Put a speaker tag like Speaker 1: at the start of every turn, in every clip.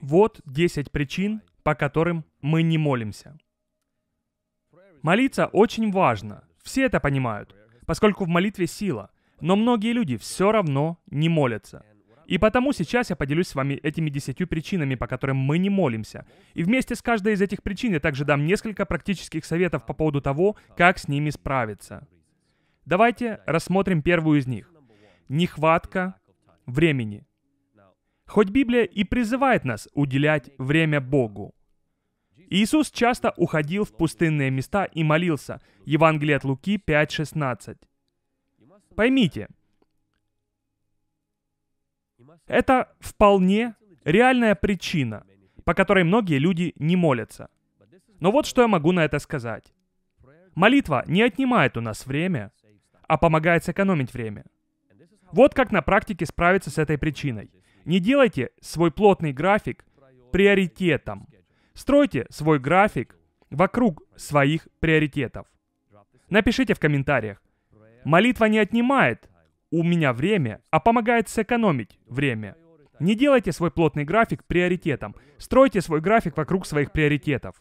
Speaker 1: Вот 10 причин, по которым мы не молимся. Молиться очень важно. Все это понимают, поскольку в молитве сила. Но многие люди все равно не молятся. И потому сейчас я поделюсь с вами этими десятью причинами, по которым мы не молимся. И вместе с каждой из этих причин я также дам несколько практических советов по поводу того, как с ними справиться. Давайте рассмотрим первую из них. Нехватка времени. Хоть Библия и призывает нас уделять время Богу. Иисус часто уходил в пустынные места и молился. Евангелие от Луки 5.16. Поймите, это вполне реальная причина, по которой многие люди не молятся. Но вот что я могу на это сказать. Молитва не отнимает у нас время, а помогает сэкономить время. Вот как на практике справиться с этой причиной – не делайте свой плотный график приоритетом. Стройте свой график вокруг своих приоритетов. Напишите в комментариях. Молитва не отнимает у меня время, а помогает сэкономить время. Не делайте свой плотный график приоритетом. Стройте свой график вокруг своих приоритетов.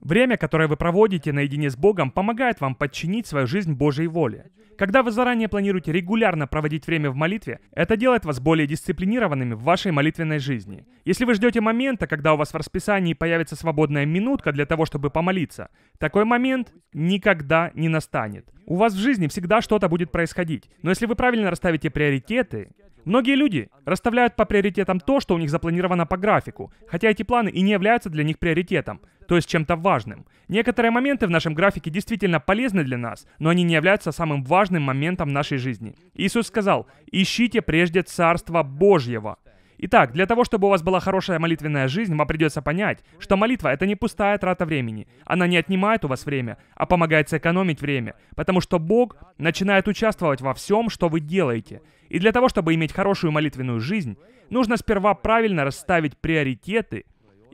Speaker 1: Время, которое вы проводите наедине с Богом, помогает вам подчинить свою жизнь Божьей воле. Когда вы заранее планируете регулярно проводить время в молитве, это делает вас более дисциплинированными в вашей молитвенной жизни. Если вы ждете момента, когда у вас в расписании появится свободная минутка для того, чтобы помолиться, такой момент никогда не настанет. У вас в жизни всегда что-то будет происходить. Но если вы правильно расставите приоритеты... Многие люди расставляют по приоритетам то, что у них запланировано по графику, хотя эти планы и не являются для них приоритетом, то есть чем-то важным. Некоторые моменты в нашем графике действительно полезны для нас, но они не являются самым важным моментом нашей жизни. Иисус сказал, ищите прежде Царство Божьего. Итак, для того, чтобы у вас была хорошая молитвенная жизнь, вам придется понять, что молитва — это не пустая трата времени. Она не отнимает у вас время, а помогает сэкономить время, потому что Бог начинает участвовать во всем, что вы делаете. И для того, чтобы иметь хорошую молитвенную жизнь, нужно сперва правильно расставить приоритеты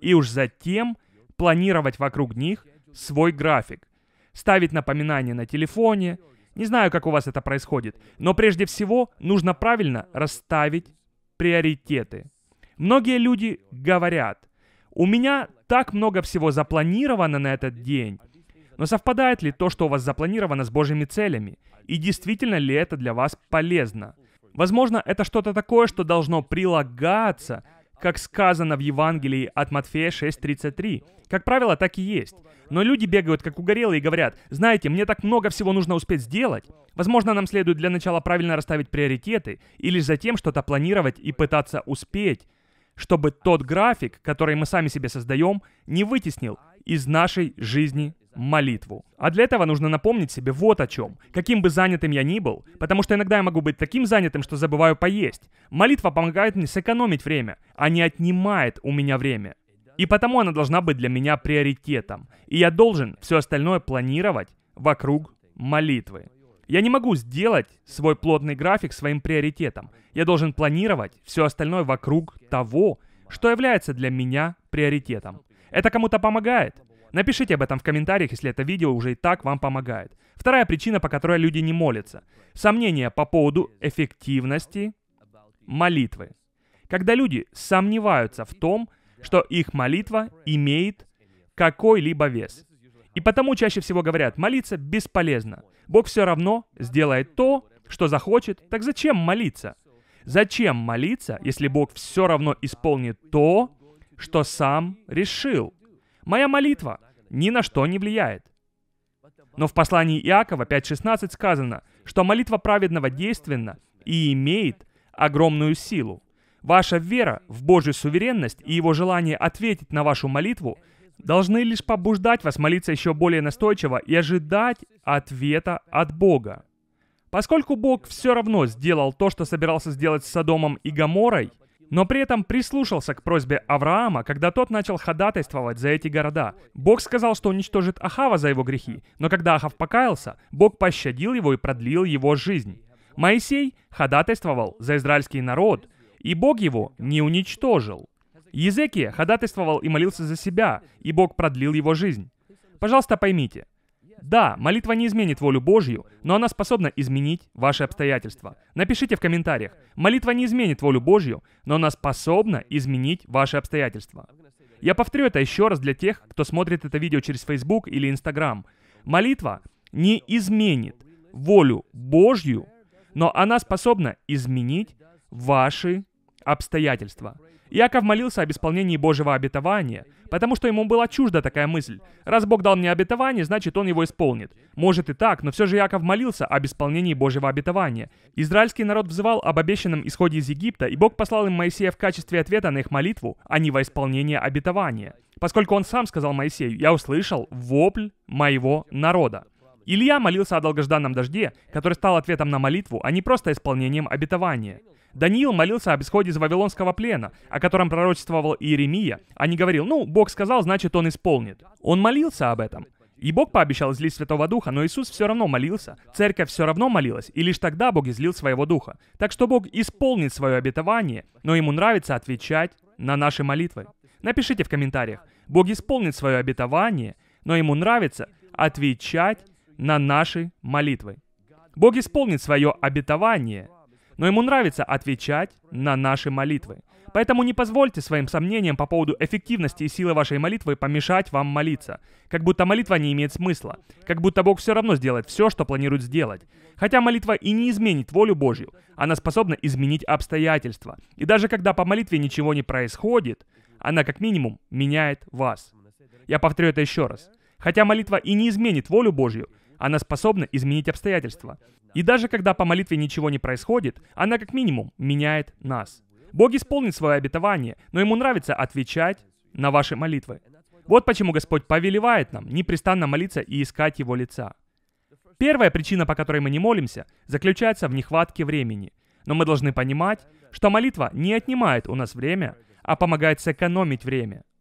Speaker 1: и уж затем планировать вокруг них свой график. Ставить напоминания на телефоне. Не знаю, как у вас это происходит, но прежде всего нужно правильно расставить приоритеты. Многие люди говорят, у меня так много всего запланировано на этот день, но совпадает ли то, что у вас запланировано с Божьими целями? И действительно ли это для вас полезно? Возможно, это что-то такое, что должно прилагаться как сказано в Евангелии от Матфея 6.33. Как правило, так и есть. Но люди бегают как угорелые и говорят, знаете, мне так много всего нужно успеть сделать. Возможно, нам следует для начала правильно расставить приоритеты, или лишь затем что-то планировать и пытаться успеть, чтобы тот график, который мы сами себе создаем, не вытеснил из нашей жизни молитву. А для этого нужно напомнить себе вот о чем. Каким бы занятым я ни был, потому что иногда я могу быть таким занятым, что забываю поесть. Молитва помогает мне сэкономить время, а не отнимает у меня время. И потому она должна быть для меня приоритетом. И я должен все остальное планировать вокруг молитвы. Я не могу сделать свой плотный график своим приоритетом. Я должен планировать все остальное вокруг того, что является для меня приоритетом. Это кому-то помогает? Напишите об этом в комментариях, если это видео уже и так вам помогает. Вторая причина, по которой люди не молятся. Сомнения по поводу эффективности молитвы. Когда люди сомневаются в том, что их молитва имеет какой-либо вес. И потому чаще всего говорят, молиться бесполезно. Бог все равно сделает то, что захочет, так зачем молиться? Зачем молиться, если Бог все равно исполнит то, что сам решил. Моя молитва ни на что не влияет. Но в послании Иакова 5.16 сказано, что молитва праведного действенна и имеет огромную силу. Ваша вера в Божью суверенность и его желание ответить на вашу молитву должны лишь побуждать вас молиться еще более настойчиво и ожидать ответа от Бога. Поскольку Бог все равно сделал то, что собирался сделать с Содомом и Гаморой – но при этом прислушался к просьбе Авраама, когда тот начал ходатайствовать за эти города. Бог сказал, что уничтожит Ахава за его грехи, но когда Ахав покаялся, Бог пощадил его и продлил его жизнь. Моисей ходатайствовал за израильский народ, и Бог его не уничтожил. Езекия ходатайствовал и молился за себя, и Бог продлил его жизнь. Пожалуйста, поймите, да, молитва не изменит волю Божью, но она способна изменить ваши обстоятельства. Напишите в комментариях, молитва не изменит волю Божью, но она способна изменить ваши обстоятельства. Я повторю это еще раз для тех, кто смотрит это видео через Facebook или Instagram. Молитва не изменит волю Божью, но она способна изменить ваши обстоятельства. Иаков молился об исполнении Божьего обетования, потому что ему была чужда такая мысль. Раз Бог дал мне обетование, значит он его исполнит. Может и так, но все же Яков молился об исполнении Божьего обетования. Израильский народ взывал об обещанном исходе из Египта, и Бог послал им Моисея в качестве ответа на их молитву, а не во исполнение обетования. Поскольку он сам сказал Моисею, «Я услышал вопль моего народа». Илья молился о долгожданном дожде, который стал ответом на молитву, а не просто исполнением обетования. Даниил молился об исходе из Вавилонского плена, о котором пророчествовал Иеремия, а не говорил «ну, Бог сказал, значит, он исполнит». Он молился об этом. И Бог пообещал излить Святого Духа, но Иисус все равно молился, церковь все равно молилась, и лишь тогда Бог излил Своего Духа. Так что Бог исполнит свое обетование, но Ему нравится отвечать на наши молитвы. Напишите в комментариях, Бог исполнит свое обетование, но Ему нравится отвечать на наши молитвы. Бог исполнит свое обетование, но ему нравится отвечать на наши молитвы. Поэтому не позвольте своим сомнениям по поводу эффективности и силы вашей молитвы помешать вам молиться. Как будто молитва не имеет смысла. Как будто Бог все равно сделает все, что планирует сделать. Хотя молитва и не изменит волю Божью, она способна изменить обстоятельства. И даже когда по молитве ничего не происходит, она как минимум меняет вас. Я повторю это еще раз. Хотя молитва и не изменит волю Божью, она способна изменить обстоятельства. И даже когда по молитве ничего не происходит, она как минимум меняет нас. Бог исполнит свое обетование, но ему нравится отвечать на ваши молитвы. Вот почему Господь повелевает нам непрестанно молиться и искать Его лица. Первая причина, по которой мы не молимся, заключается в нехватке времени. Но мы должны понимать, что молитва не отнимает у нас время, а помогает сэкономить время –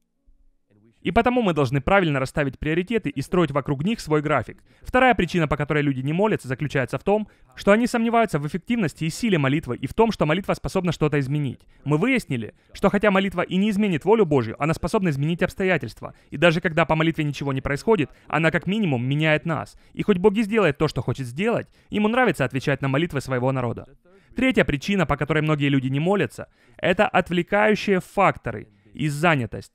Speaker 1: и потому мы должны правильно расставить приоритеты и строить вокруг них свой график. Вторая причина, по которой люди не молятся, заключается в том, что они сомневаются в эффективности и силе молитвы и в том, что молитва способна что-то изменить. Мы выяснили, что хотя молитва и не изменит волю Божью, она способна изменить обстоятельства. И даже когда по молитве ничего не происходит, она как минимум меняет нас. И хоть Бог и сделает то, что хочет сделать, ему нравится отвечать на молитвы своего народа. Третья причина, по которой многие люди не молятся, это отвлекающие факторы и занятость.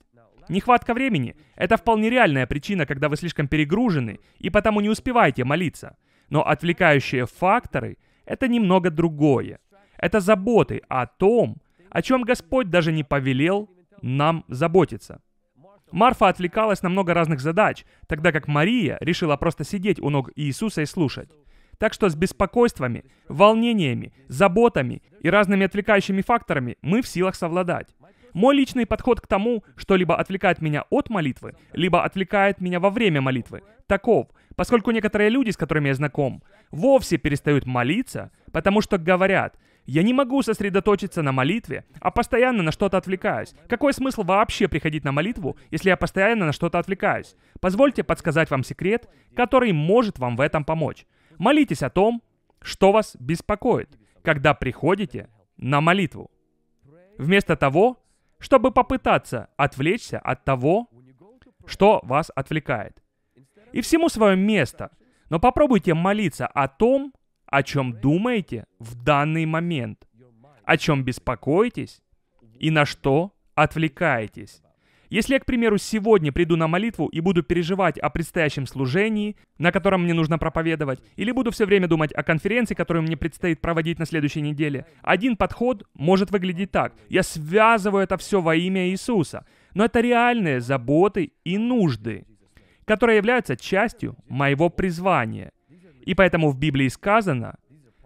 Speaker 1: Нехватка времени – это вполне реальная причина, когда вы слишком перегружены и потому не успеваете молиться. Но отвлекающие факторы – это немного другое. Это заботы о том, о чем Господь даже не повелел нам заботиться. Марфа отвлекалась на много разных задач, тогда как Мария решила просто сидеть у ног Иисуса и слушать. Так что с беспокойствами, волнениями, заботами и разными отвлекающими факторами мы в силах совладать. Мой личный подход к тому, что либо отвлекает меня от молитвы, либо отвлекает меня во время молитвы, таков, поскольку некоторые люди, с которыми я знаком, вовсе перестают молиться, потому что говорят, я не могу сосредоточиться на молитве, а постоянно на что-то отвлекаюсь. Какой смысл вообще приходить на молитву, если я постоянно на что-то отвлекаюсь? Позвольте подсказать вам секрет, который может вам в этом помочь. Молитесь о том, что вас беспокоит, когда приходите на молитву. Вместо того, чтобы попытаться отвлечься от того, что вас отвлекает. И всему свое место. Но попробуйте молиться о том, о чем думаете в данный момент, о чем беспокоитесь и на что отвлекаетесь. Если я, к примеру, сегодня приду на молитву и буду переживать о предстоящем служении, на котором мне нужно проповедовать, или буду все время думать о конференции, которую мне предстоит проводить на следующей неделе, один подход может выглядеть так. Я связываю это все во имя Иисуса. Но это реальные заботы и нужды, которые являются частью моего призвания. И поэтому в Библии сказано,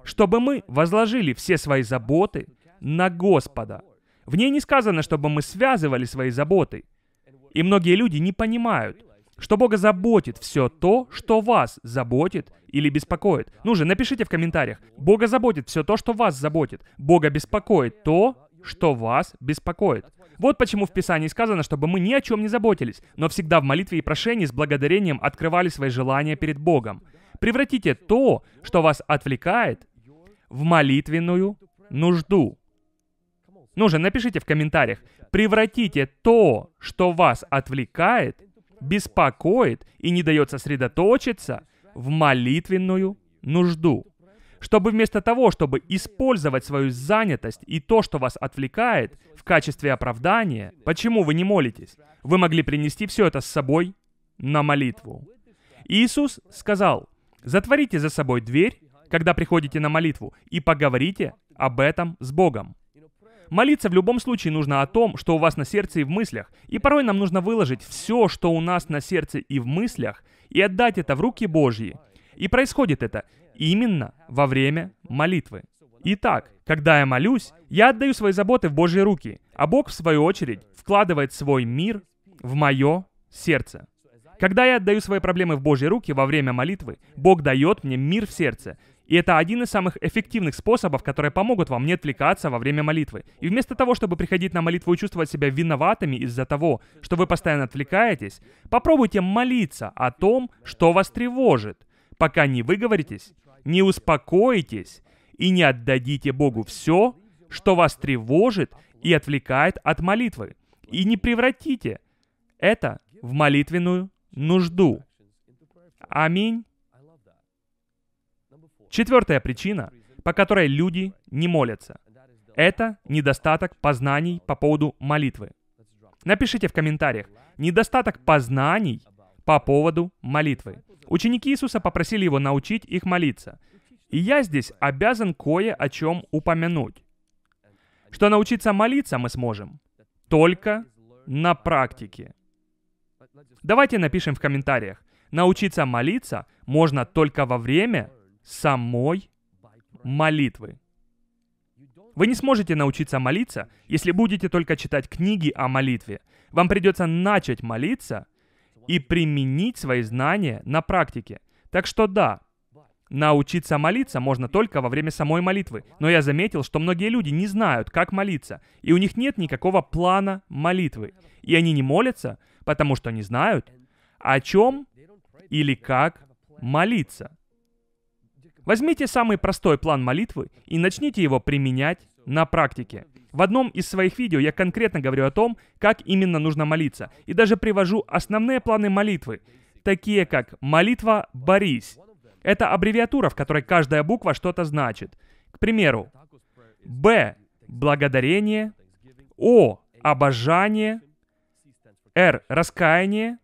Speaker 1: чтобы мы возложили все свои заботы на Господа. В ней не сказано, чтобы мы связывали свои заботы. И многие люди не понимают, что Бога заботит все то, что вас заботит или беспокоит. Ну же, напишите в комментариях. Бога заботит все то, что вас заботит. Бога беспокоит то, что вас беспокоит. Вот почему в Писании сказано, чтобы мы ни о чем не заботились, но всегда в молитве и прошении с благодарением открывали свои желания перед Богом. Превратите то, что вас отвлекает, в молитвенную нужду. Ну же, напишите в комментариях. Превратите то, что вас отвлекает, беспокоит и не дает сосредоточиться, в молитвенную нужду. Чтобы вместо того, чтобы использовать свою занятость и то, что вас отвлекает, в качестве оправдания, почему вы не молитесь, вы могли принести все это с собой на молитву. Иисус сказал, затворите за собой дверь, когда приходите на молитву, и поговорите об этом с Богом. Молиться в любом случае нужно о том, что у вас на сердце и в мыслях, и порой нам нужно выложить все, что у нас на сердце и в мыслях, и отдать это в руки Божьи. И происходит это именно во время молитвы. Итак, когда я молюсь, я отдаю свои заботы в Божьи руки, а Бог, в свою очередь, вкладывает свой мир в мое сердце. Когда я отдаю свои проблемы в Божьи руки во время молитвы, Бог дает мне мир в сердце, и это один из самых эффективных способов, которые помогут вам не отвлекаться во время молитвы. И вместо того, чтобы приходить на молитву и чувствовать себя виноватыми из-за того, что вы постоянно отвлекаетесь, попробуйте молиться о том, что вас тревожит, пока не выговоритесь, не успокоитесь и не отдадите Богу все, что вас тревожит и отвлекает от молитвы. И не превратите это в молитвенную нужду. Аминь. Четвертая причина, по которой люди не молятся. Это недостаток познаний по поводу молитвы. Напишите в комментариях, недостаток познаний по поводу молитвы. Ученики Иисуса попросили его научить их молиться. И я здесь обязан кое о чем упомянуть. Что научиться молиться мы сможем только на практике. Давайте напишем в комментариях. Научиться молиться можно только во время самой молитвы. Вы не сможете научиться молиться, если будете только читать книги о молитве. Вам придется начать молиться и применить свои знания на практике. Так что да, научиться молиться можно только во время самой молитвы. Но я заметил, что многие люди не знают, как молиться, и у них нет никакого плана молитвы. И они не молятся, потому что не знают, о чем или как молиться. Возьмите самый простой план молитвы и начните его применять на практике. В одном из своих видео я конкретно говорю о том, как именно нужно молиться, и даже привожу основные планы молитвы, такие как молитва Борис. Это аббревиатура, в которой каждая буква что-то значит. К примеру, «Б» — благодарение, «О» — обожание, «Р» — раскаяние,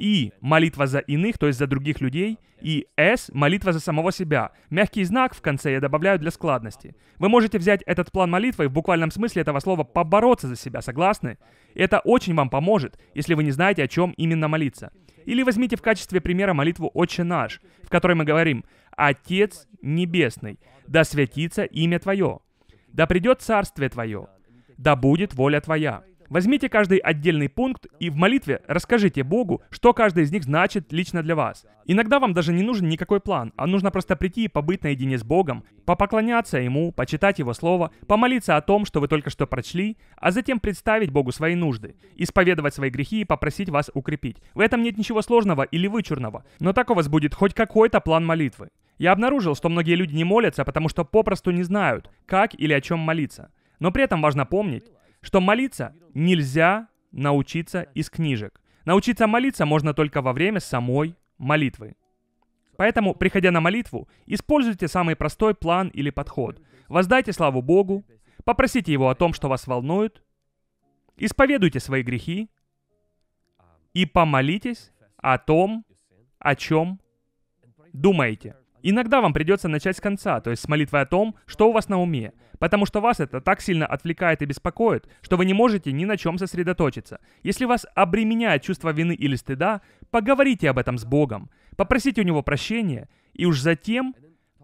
Speaker 1: и молитва за иных, то есть за других людей. И С – молитва за самого себя. Мягкий знак в конце я добавляю для складности. Вы можете взять этот план молитвы и в буквальном смысле этого слова «побороться за себя», согласны? Это очень вам поможет, если вы не знаете, о чем именно молиться. Или возьмите в качестве примера молитву «Отче наш», в которой мы говорим «Отец Небесный, да святится имя Твое, да придет Царствие Твое, да будет воля Твоя». Возьмите каждый отдельный пункт и в молитве расскажите Богу, что каждый из них значит лично для вас. Иногда вам даже не нужен никакой план, а нужно просто прийти и побыть наедине с Богом, попоклоняться Ему, почитать Его Слово, помолиться о том, что вы только что прочли, а затем представить Богу свои нужды, исповедовать свои грехи и попросить вас укрепить. В этом нет ничего сложного или вычурного, но так у вас будет хоть какой-то план молитвы. Я обнаружил, что многие люди не молятся, потому что попросту не знают, как или о чем молиться. Но при этом важно помнить, что молиться нельзя научиться из книжек. Научиться молиться можно только во время самой молитвы. Поэтому, приходя на молитву, используйте самый простой план или подход. Воздайте славу Богу, попросите Его о том, что вас волнует, исповедуйте свои грехи и помолитесь о том, о чем думаете. Иногда вам придется начать с конца, то есть с молитвы о том, что у вас на уме, потому что вас это так сильно отвлекает и беспокоит, что вы не можете ни на чем сосредоточиться. Если вас обременяет чувство вины или стыда, поговорите об этом с Богом, попросите у Него прощения, и уж затем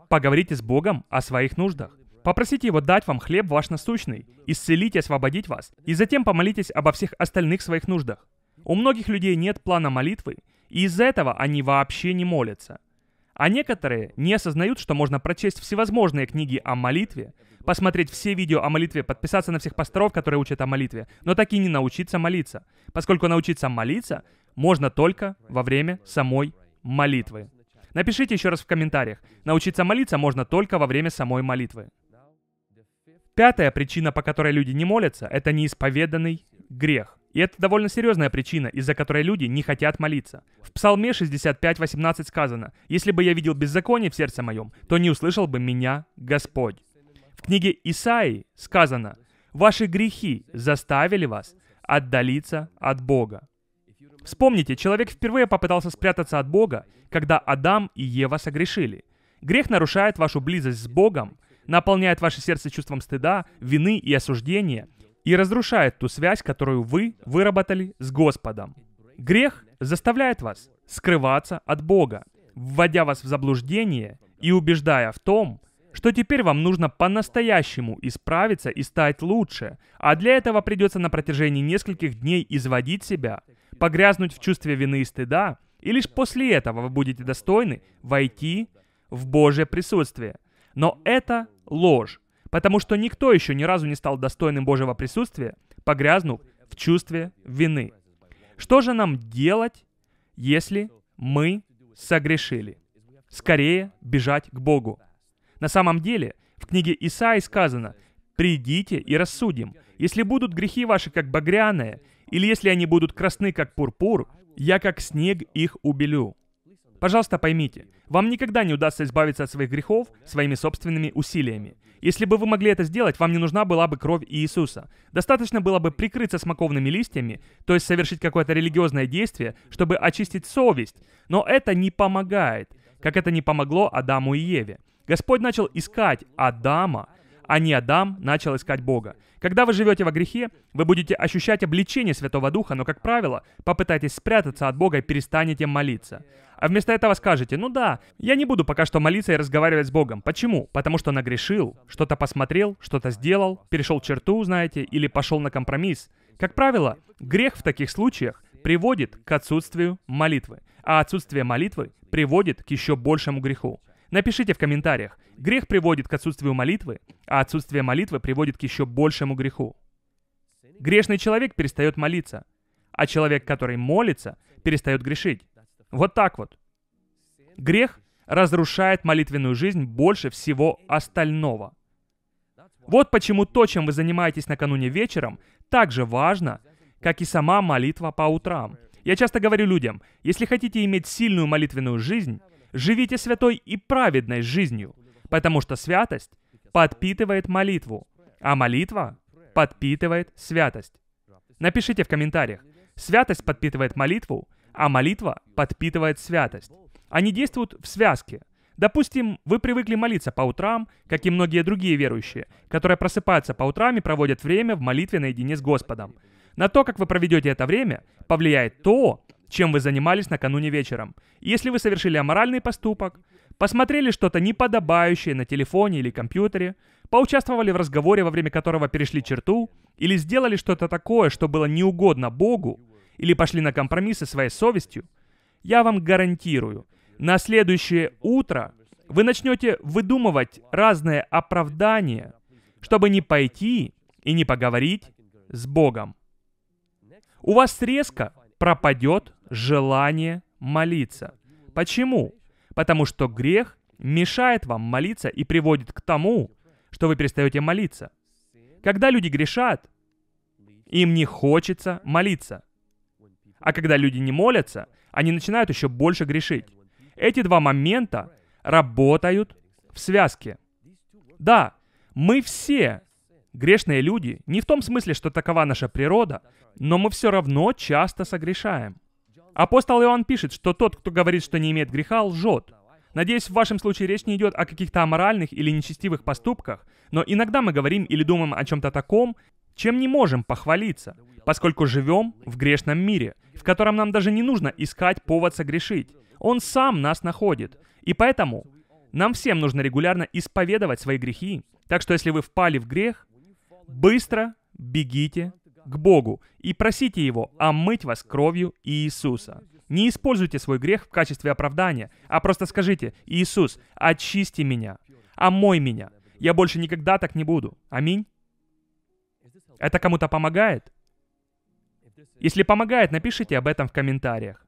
Speaker 1: поговорите с Богом о своих нуждах. Попросите Его дать вам хлеб ваш насущный, исцелить и освободить вас, и затем помолитесь обо всех остальных своих нуждах. У многих людей нет плана молитвы, и из-за этого они вообще не молятся. А некоторые не осознают, что можно прочесть всевозможные книги о молитве, посмотреть все видео о молитве, подписаться на всех пасторов, которые учат о молитве, но так и не научиться молиться, поскольку научиться молиться можно только во время самой молитвы. Напишите еще раз в комментариях. Научиться молиться можно только во время самой молитвы. Пятая причина, по которой люди не молятся, это неисповеданный грех – и это довольно серьезная причина, из-за которой люди не хотят молиться. В Псалме 65.18 сказано, «Если бы я видел беззаконие в сердце моем, то не услышал бы меня Господь». В книге Исаии сказано, «Ваши грехи заставили вас отдалиться от Бога». Вспомните, человек впервые попытался спрятаться от Бога, когда Адам и Ева согрешили. Грех нарушает вашу близость с Богом, наполняет ваше сердце чувством стыда, вины и осуждения – и разрушает ту связь, которую вы выработали с Господом. Грех заставляет вас скрываться от Бога, вводя вас в заблуждение и убеждая в том, что теперь вам нужно по-настоящему исправиться и стать лучше, а для этого придется на протяжении нескольких дней изводить себя, погрязнуть в чувстве вины и стыда, и лишь после этого вы будете достойны войти в Божье присутствие. Но это ложь потому что никто еще ни разу не стал достойным Божьего присутствия, погрязнув в чувстве вины. Что же нам делать, если мы согрешили? Скорее бежать к Богу. На самом деле, в книге Исаи сказано «Придите и рассудим. Если будут грехи ваши, как багряные, или если они будут красны, как пурпур, я как снег их убелю». Пожалуйста, поймите, вам никогда не удастся избавиться от своих грехов своими собственными усилиями. Если бы вы могли это сделать, вам не нужна была бы кровь Иисуса. Достаточно было бы прикрыться смоковными листьями, то есть совершить какое-то религиозное действие, чтобы очистить совесть. Но это не помогает, как это не помогло Адаму и Еве. Господь начал искать Адама, а не Адам начал искать Бога. Когда вы живете во грехе, вы будете ощущать обличение Святого Духа, но, как правило, попытайтесь спрятаться от Бога и перестанете молиться. А вместо этого скажете, ну да, я не буду пока что молиться и разговаривать с Богом. Почему? Потому что нагрешил, что-то посмотрел, что-то сделал, перешел черту, знаете, или пошел на компромисс. Как правило, грех в таких случаях приводит к отсутствию молитвы, а отсутствие молитвы приводит к еще большему греху. Напишите в комментариях, грех приводит к отсутствию молитвы, а отсутствие молитвы приводит к еще большему греху. Грешный человек перестает молиться, а человек, который молится, перестает грешить. Вот так вот. Грех разрушает молитвенную жизнь больше всего остального. Вот почему то, чем вы занимаетесь накануне вечером, так же важно, как и сама молитва по утрам. Я часто говорю людям, если хотите иметь сильную молитвенную жизнь, живите святой и праведной жизнью, потому что святость подпитывает молитву, а молитва подпитывает святость. Напишите в комментариях, святость подпитывает молитву, а молитва подпитывает святость. Они действуют в связке. Допустим, вы привыкли молиться по утрам, как и многие другие верующие, которые просыпаются по утрам и проводят время в молитве наедине с Господом. На то, как вы проведете это время, повлияет то, чем вы занимались накануне вечером. Если вы совершили аморальный поступок, посмотрели что-то неподобающее на телефоне или компьютере, поучаствовали в разговоре, во время которого перешли черту, или сделали что-то такое, что было неугодно Богу, или пошли на компромиссы своей совестью, я вам гарантирую, на следующее утро вы начнете выдумывать разные оправдания, чтобы не пойти и не поговорить с Богом. У вас резко пропадет желание молиться. Почему? Потому что грех мешает вам молиться и приводит к тому, что вы перестаете молиться. Когда люди грешат, им не хочется молиться. А когда люди не молятся, они начинают еще больше грешить. Эти два момента работают в связке. Да, мы все Грешные люди, не в том смысле, что такова наша природа, но мы все равно часто согрешаем. Апостол Иоанн пишет, что тот, кто говорит, что не имеет греха, лжет. Надеюсь, в вашем случае речь не идет о каких-то аморальных или нечестивых поступках, но иногда мы говорим или думаем о чем-то таком, чем не можем похвалиться, поскольку живем в грешном мире, в котором нам даже не нужно искать повод согрешить. Он сам нас находит. И поэтому нам всем нужно регулярно исповедовать свои грехи. Так что если вы впали в грех, Быстро бегите к Богу и просите Его омыть вас кровью Иисуса. Не используйте свой грех в качестве оправдания, а просто скажите, «Иисус, очисти меня, омой меня, я больше никогда так не буду». Аминь. Это кому-то помогает? Если помогает, напишите об этом в комментариях.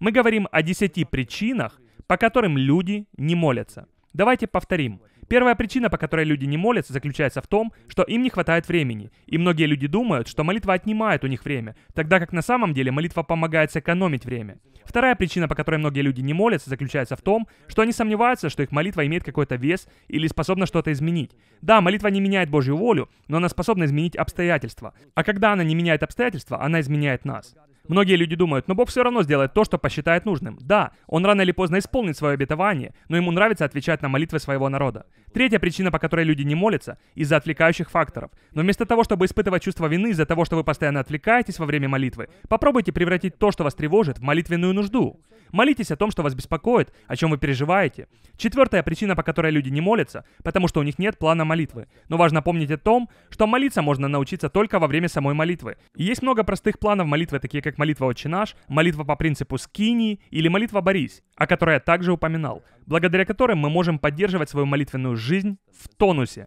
Speaker 1: Мы говорим о десяти причинах, по которым люди не молятся. Давайте повторим. Первая причина, по которой люди не молятся, заключается в том, что им не хватает времени, и многие люди думают, что молитва отнимает у них время, тогда как на самом деле молитва помогает сэкономить время. Вторая причина, по которой многие люди не молятся, заключается в том, что они сомневаются, что их молитва имеет какой-то вес или способна что-то изменить. Да, молитва не меняет Божью волю, но она способна изменить обстоятельства. А когда она не меняет обстоятельства, она изменяет нас. Многие люди думают, но «Ну, Бог все равно сделает то, что посчитает нужным. Да, он рано или поздно исполнит свое обетование, но ему нравится отвечать на молитвы своего народа. Третья причина, по которой люди не молятся, из-за отвлекающих факторов. Но вместо того, чтобы испытывать чувство вины из-за того, что вы постоянно отвлекаетесь во время молитвы, попробуйте превратить то, что вас тревожит, в молитвенную нужду. Молитесь о том, что вас беспокоит, о чем вы переживаете. Четвертая причина, по которой люди не молятся, потому что у них нет плана молитвы. Но важно помнить о том, что молиться можно научиться только во время самой молитвы. И есть много простых планов молитвы, такие как молитва «Отче наш», молитва по принципу «Скини» или молитва «Борис», о которой я также упоминал благодаря которым мы можем поддерживать свою молитвенную жизнь в тонусе.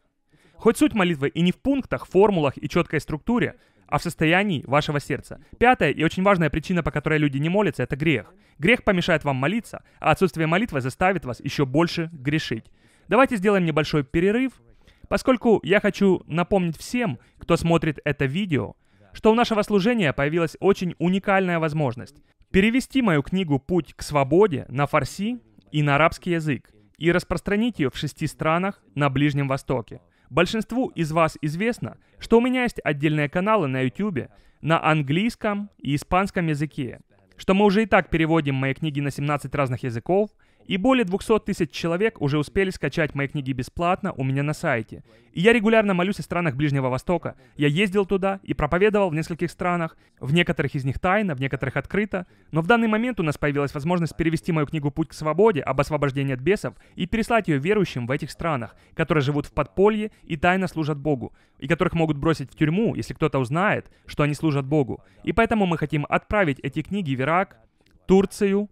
Speaker 1: Хоть суть молитвы и не в пунктах, формулах и четкой структуре, а в состоянии вашего сердца. Пятая и очень важная причина, по которой люди не молятся, это грех. Грех помешает вам молиться, а отсутствие молитвы заставит вас еще больше грешить. Давайте сделаем небольшой перерыв, поскольку я хочу напомнить всем, кто смотрит это видео, что у нашего служения появилась очень уникальная возможность перевести мою книгу «Путь к свободе» на фарси и на арабский язык, и распространить ее в шести странах на Ближнем Востоке. Большинству из вас известно, что у меня есть отдельные каналы на YouTube на английском и испанском языке, что мы уже и так переводим мои книги на 17 разных языков – и более 200 тысяч человек уже успели скачать мои книги бесплатно у меня на сайте. И я регулярно молюсь о странах Ближнего Востока. Я ездил туда и проповедовал в нескольких странах. В некоторых из них тайно, в некоторых открыто. Но в данный момент у нас появилась возможность перевести мою книгу «Путь к свободе» об освобождении от бесов и переслать ее верующим в этих странах, которые живут в подполье и тайно служат Богу, и которых могут бросить в тюрьму, если кто-то узнает, что они служат Богу. И поэтому мы хотим отправить эти книги в Ирак, Турцию,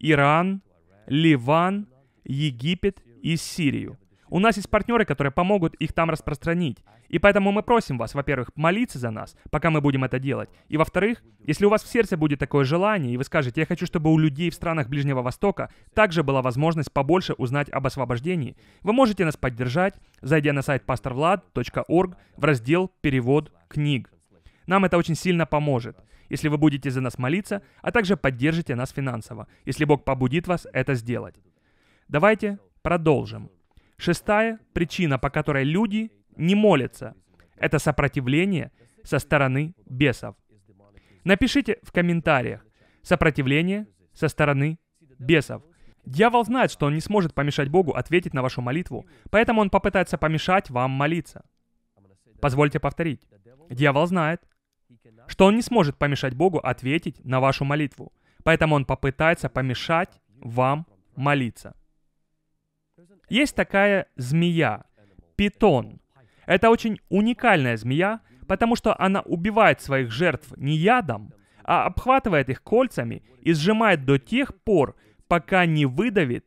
Speaker 1: Иран, Ливан, Египет и Сирию. У нас есть партнеры, которые помогут их там распространить. И поэтому мы просим вас, во-первых, молиться за нас, пока мы будем это делать. И во-вторых, если у вас в сердце будет такое желание, и вы скажете, я хочу, чтобы у людей в странах Ближнего Востока также была возможность побольше узнать об освобождении, вы можете нас поддержать, зайдя на сайт pastorvlad.org в раздел «Перевод книг». Нам это очень сильно поможет если вы будете за нас молиться, а также поддержите нас финансово, если Бог побудит вас это сделать. Давайте продолжим. Шестая причина, по которой люди не молятся, это сопротивление со стороны бесов. Напишите в комментариях сопротивление со стороны бесов. Дьявол знает, что он не сможет помешать Богу ответить на вашу молитву, поэтому он попытается помешать вам молиться. Позвольте повторить. Дьявол знает, что он не сможет помешать Богу ответить на вашу молитву. Поэтому он попытается помешать вам молиться. Есть такая змея, питон. Это очень уникальная змея, потому что она убивает своих жертв не ядом, а обхватывает их кольцами и сжимает до тех пор, пока не выдавит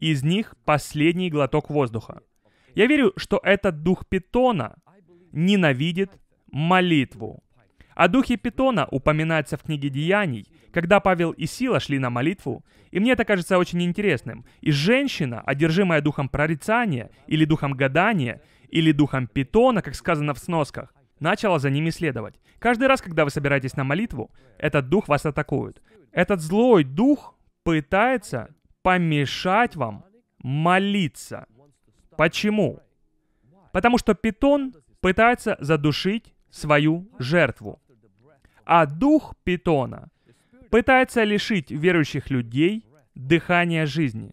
Speaker 1: из них последний глоток воздуха. Я верю, что этот дух питона ненавидит молитву. О духе Питона упоминается в книге «Деяний», когда Павел и Сила шли на молитву, и мне это кажется очень интересным. И женщина, одержимая духом прорицания, или духом гадания, или духом Питона, как сказано в сносках, начала за ними следовать. Каждый раз, когда вы собираетесь на молитву, этот дух вас атакует. Этот злой дух пытается помешать вам молиться. Почему? Потому что питон пытается задушить свою жертву а дух Питона пытается лишить верующих людей дыхания жизни.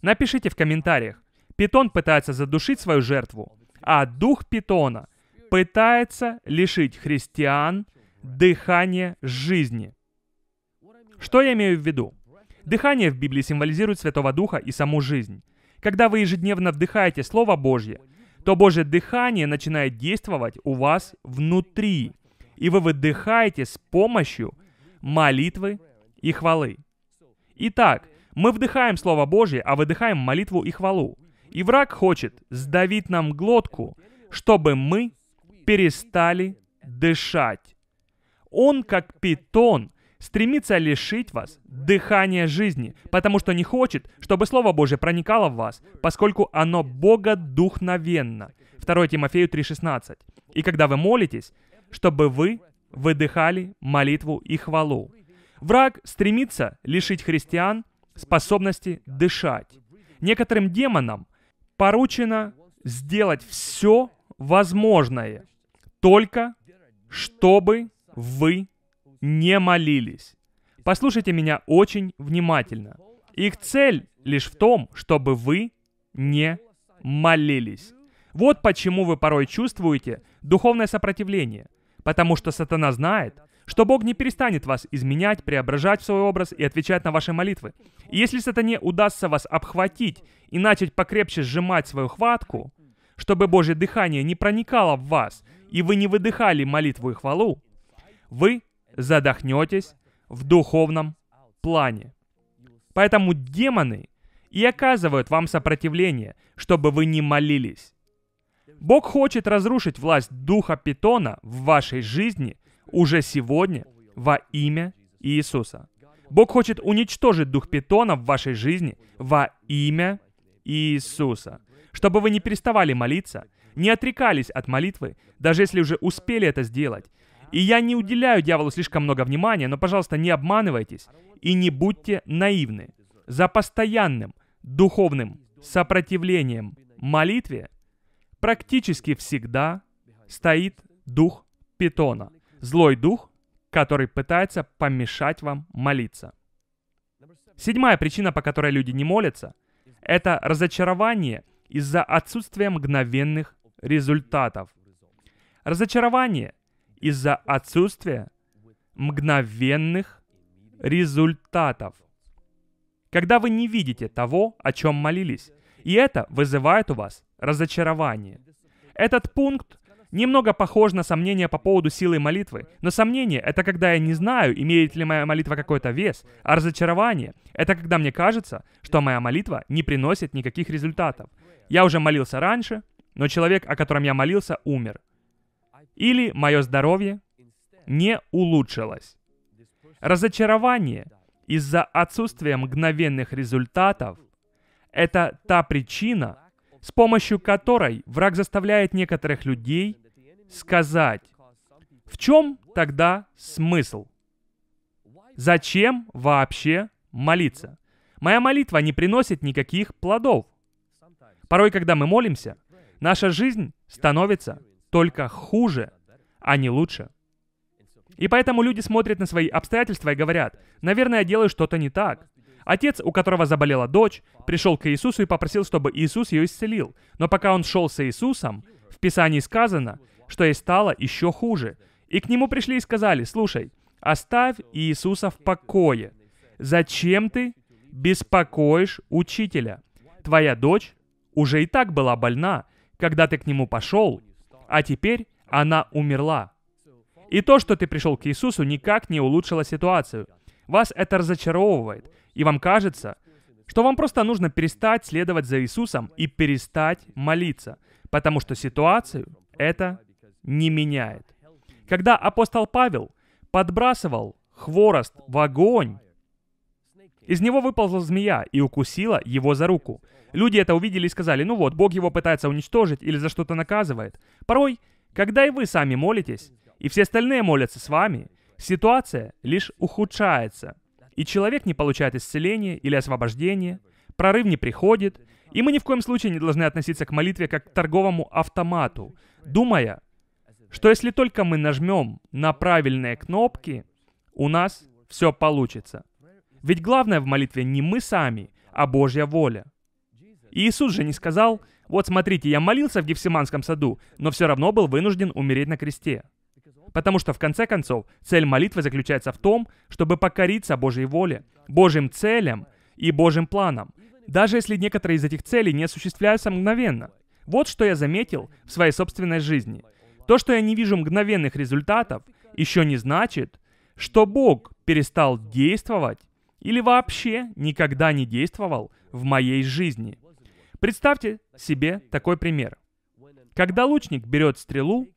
Speaker 1: Напишите в комментариях, Питон пытается задушить свою жертву, а дух Питона пытается лишить христиан дыхания жизни. Что я имею в виду? Дыхание в Библии символизирует Святого Духа и саму жизнь. Когда вы ежедневно вдыхаете Слово Божье, то Божье дыхание начинает действовать у вас внутри и вы выдыхаете с помощью молитвы и хвалы. Итак, мы вдыхаем Слово Божье, а выдыхаем молитву и хвалу. И враг хочет сдавить нам глотку, чтобы мы перестали дышать. Он, как питон, стремится лишить вас дыхания жизни, потому что не хочет, чтобы Слово Божье проникало в вас, поскольку оно богодухновенно. 2 Тимофею 3,16. И когда вы молитесь, чтобы вы выдыхали молитву и хвалу. Враг стремится лишить христиан способности дышать. Некоторым демонам поручено сделать все возможное, только чтобы вы не молились. Послушайте меня очень внимательно. Их цель лишь в том, чтобы вы не молились. Вот почему вы порой чувствуете духовное сопротивление – Потому что сатана знает, что Бог не перестанет вас изменять, преображать в свой образ и отвечать на ваши молитвы. И если сатане удастся вас обхватить и начать покрепче сжимать свою хватку, чтобы Божье дыхание не проникало в вас, и вы не выдыхали молитву и хвалу, вы задохнетесь в духовном плане. Поэтому демоны и оказывают вам сопротивление, чтобы вы не молились. Бог хочет разрушить власть Духа Питона в вашей жизни уже сегодня во имя Иисуса. Бог хочет уничтожить Дух Питона в вашей жизни во имя Иисуса. Чтобы вы не переставали молиться, не отрекались от молитвы, даже если уже успели это сделать. И я не уделяю дьяволу слишком много внимания, но, пожалуйста, не обманывайтесь и не будьте наивны. За постоянным духовным сопротивлением молитве – практически всегда стоит дух питона. Злой дух, который пытается помешать вам молиться. Седьмая причина, по которой люди не молятся, это разочарование из-за отсутствия мгновенных результатов. Разочарование из-за отсутствия мгновенных результатов. Когда вы не видите того, о чем молились, и это вызывает у вас разочарование. Этот пункт немного похож на сомнение по поводу силы молитвы, но сомнение — это когда я не знаю, имеет ли моя молитва какой-то вес, а разочарование — это когда мне кажется, что моя молитва не приносит никаких результатов. Я уже молился раньше, но человек, о котором я молился, умер. Или мое здоровье не улучшилось. Разочарование из-за отсутствия мгновенных результатов это та причина, с помощью которой враг заставляет некоторых людей сказать, в чем тогда смысл? Зачем вообще молиться? Моя молитва не приносит никаких плодов. Порой, когда мы молимся, наша жизнь становится только хуже, а не лучше. И поэтому люди смотрят на свои обстоятельства и говорят, наверное, я делаю что-то не так. Отец, у которого заболела дочь, пришел к Иисусу и попросил, чтобы Иисус ее исцелил. Но пока он шел с Иисусом, в Писании сказано, что ей стало еще хуже. И к нему пришли и сказали, слушай, оставь Иисуса в покое. Зачем ты беспокоишь учителя? Твоя дочь уже и так была больна, когда ты к нему пошел, а теперь она умерла. И то, что ты пришел к Иисусу, никак не улучшило ситуацию. Вас это разочаровывает, и вам кажется, что вам просто нужно перестать следовать за Иисусом и перестать молиться, потому что ситуацию это не меняет. Когда апостол Павел подбрасывал хворост в огонь, из него выползла змея и укусила его за руку. Люди это увидели и сказали, ну вот, Бог его пытается уничтожить или за что-то наказывает. Порой, когда и вы сами молитесь, и все остальные молятся с вами, ситуация лишь ухудшается – и человек не получает исцеления или освобождения, прорыв не приходит, и мы ни в коем случае не должны относиться к молитве как к торговому автомату, думая, что если только мы нажмем на правильные кнопки, у нас все получится. Ведь главное в молитве не мы сами, а Божья воля. Иисус же не сказал, вот смотрите, я молился в Гефсиманском саду, но все равно был вынужден умереть на кресте. Потому что, в конце концов, цель молитвы заключается в том, чтобы покориться Божьей воле, Божьим целям и Божьим планам, даже если некоторые из этих целей не осуществляются мгновенно. Вот что я заметил в своей собственной жизни. То, что я не вижу мгновенных результатов, еще не значит, что Бог перестал действовать или вообще никогда не действовал в моей жизни. Представьте себе такой пример. Когда лучник берет стрелу,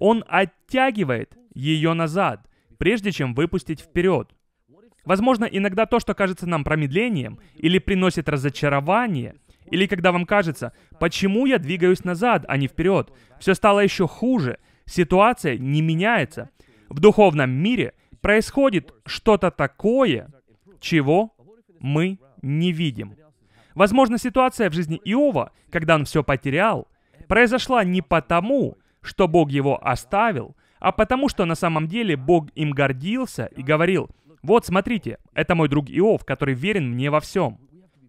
Speaker 1: он оттягивает ее назад, прежде чем выпустить вперед. Возможно, иногда то, что кажется нам промедлением, или приносит разочарование, или когда вам кажется, почему я двигаюсь назад, а не вперед, все стало еще хуже, ситуация не меняется. В духовном мире происходит что-то такое, чего мы не видим. Возможно, ситуация в жизни Иова, когда он все потерял, произошла не потому, что Бог его оставил, а потому что на самом деле Бог им гордился и говорил, «Вот, смотрите, это мой друг Иов, который верен мне во всем».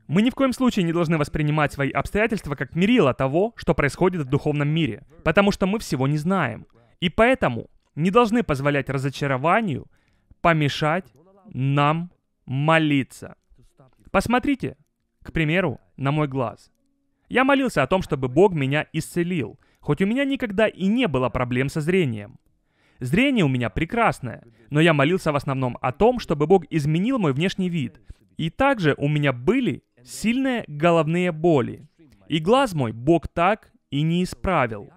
Speaker 1: Мы ни в коем случае не должны воспринимать свои обстоятельства как мерило того, что происходит в духовном мире, потому что мы всего не знаем. И поэтому не должны позволять разочарованию помешать нам молиться. Посмотрите, к примеру, на мой глаз. Я молился о том, чтобы Бог меня исцелил – хоть у меня никогда и не было проблем со зрением. Зрение у меня прекрасное, но я молился в основном о том, чтобы Бог изменил мой внешний вид. И также у меня были сильные головные боли. И глаз мой Бог так и не исправил.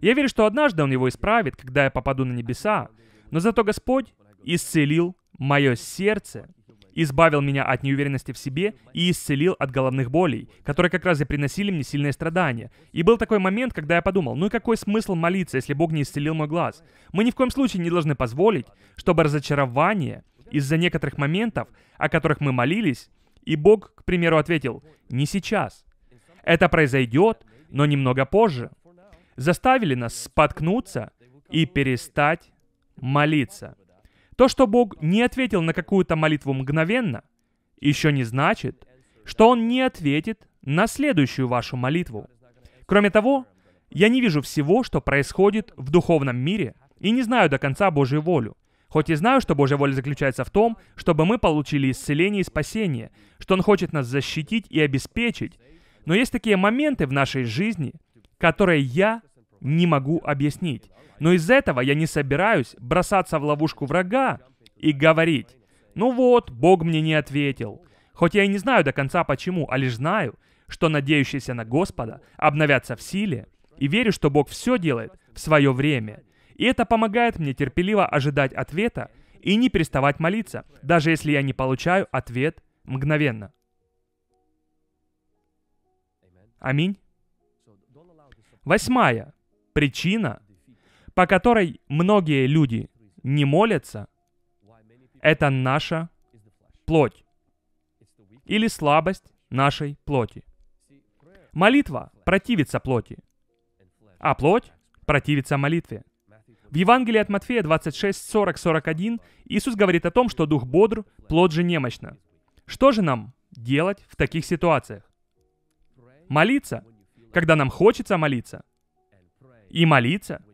Speaker 1: Я верю, что однажды Он его исправит, когда я попаду на небеса, но зато Господь исцелил мое сердце избавил меня от неуверенности в себе и исцелил от головных болей, которые как раз и приносили мне сильные страдания. И был такой момент, когда я подумал, ну и какой смысл молиться, если Бог не исцелил мой глаз? Мы ни в коем случае не должны позволить, чтобы разочарование из-за некоторых моментов, о которых мы молились, и Бог, к примеру, ответил, не сейчас. Это произойдет, но немного позже. Заставили нас споткнуться и перестать молиться. То, что Бог не ответил на какую-то молитву мгновенно, еще не значит, что Он не ответит на следующую вашу молитву. Кроме того, я не вижу всего, что происходит в духовном мире, и не знаю до конца Божью волю. Хоть и знаю, что Божья воля заключается в том, чтобы мы получили исцеление и спасение, что Он хочет нас защитить и обеспечить, но есть такие моменты в нашей жизни, которые я не могу объяснить. Но из за этого я не собираюсь бросаться в ловушку врага и говорить, ну вот, Бог мне не ответил. Хоть я и не знаю до конца почему, а лишь знаю, что надеющиеся на Господа обновятся в силе, и верю, что Бог все делает в свое время. И это помогает мне терпеливо ожидать ответа и не переставать молиться, даже если я не получаю ответ мгновенно. Аминь. Восьмая Причина, по которой многие люди не молятся, это наша плоть или слабость нашей плоти. Молитва противится плоти, а плоть противится молитве. В Евангелии от Матфея 26, 40, 41 Иисус говорит о том, что дух бодр, плод же немощно. Что же нам делать в таких ситуациях? Молиться, когда нам хочется молиться, и молиться,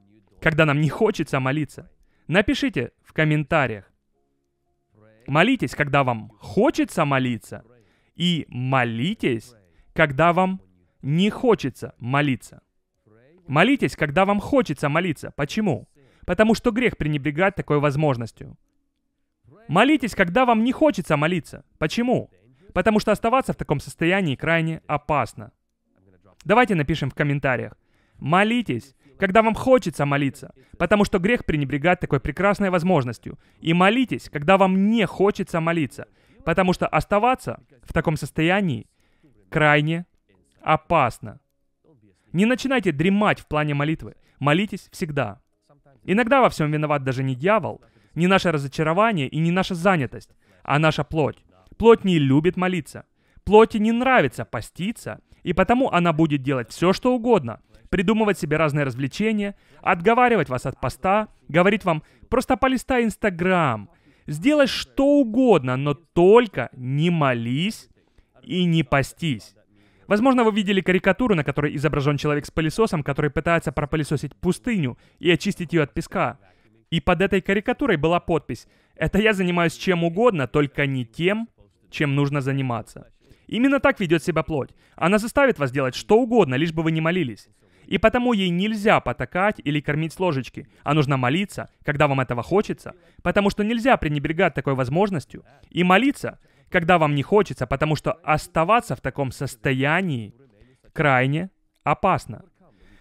Speaker 1: когда нам не хочется молиться, напишите в комментариях. Молитесь, когда вам хочется молиться, и молитесь, когда вам не хочется молиться. Молитесь, когда вам хочется молиться. Почему? Потому что грех пренебрегать такой возможностью. Молитесь, когда вам не хочется молиться. Почему? Потому что оставаться в таком состоянии крайне опасно. Давайте напишем в комментариях. Молитесь, когда вам хочется молиться, потому что грех пренебрегать такой прекрасной возможностью. И молитесь, когда вам не хочется молиться, потому что оставаться в таком состоянии крайне опасно. Не начинайте дремать в плане молитвы. Молитесь всегда. Иногда во всем виноват даже не дьявол, не наше разочарование и не наша занятость, а наша плоть. Плоть не любит молиться. Плоти не нравится поститься, и потому она будет делать все, что угодно, придумывать себе разные развлечения, отговаривать вас от поста, говорить вам «просто полистай Инстаграм», сделай что угодно, но только не молись и не постись. Возможно, вы видели карикатуру, на которой изображен человек с пылесосом, который пытается пропылесосить пустыню и очистить ее от песка. И под этой карикатурой была подпись «Это я занимаюсь чем угодно, только не тем, чем нужно заниматься». Именно так ведет себя плоть. Она заставит вас делать что угодно, лишь бы вы не молились. И потому ей нельзя потакать или кормить с ложечки, а нужно молиться, когда вам этого хочется, потому что нельзя пренебрегать такой возможностью, и молиться, когда вам не хочется, потому что оставаться в таком состоянии крайне опасно.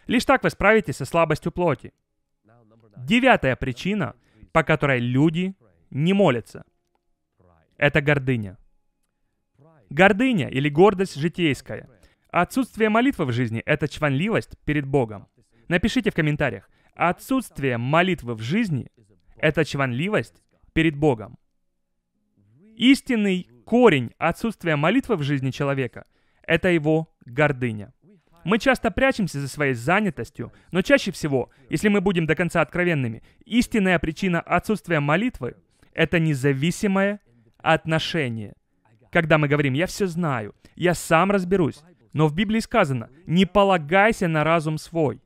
Speaker 1: Лишь так вы справитесь со слабостью плоти. Девятая причина, по которой люди не молятся, это гордыня. Гордыня или гордость житейская – Отсутствие молитвы в жизни – это чванливость перед Богом. Напишите в комментариях. Отсутствие молитвы в жизни – это чванливость перед Богом. Истинный корень отсутствия молитвы в жизни человека – это его гордыня. Мы часто прячемся за своей занятостью, но чаще всего, если мы будем до конца откровенными, истинная причина отсутствия молитвы – это независимое отношение. Когда мы говорим «я все знаю», «я сам разберусь», но в Библии сказано «не полагайся на разум свой».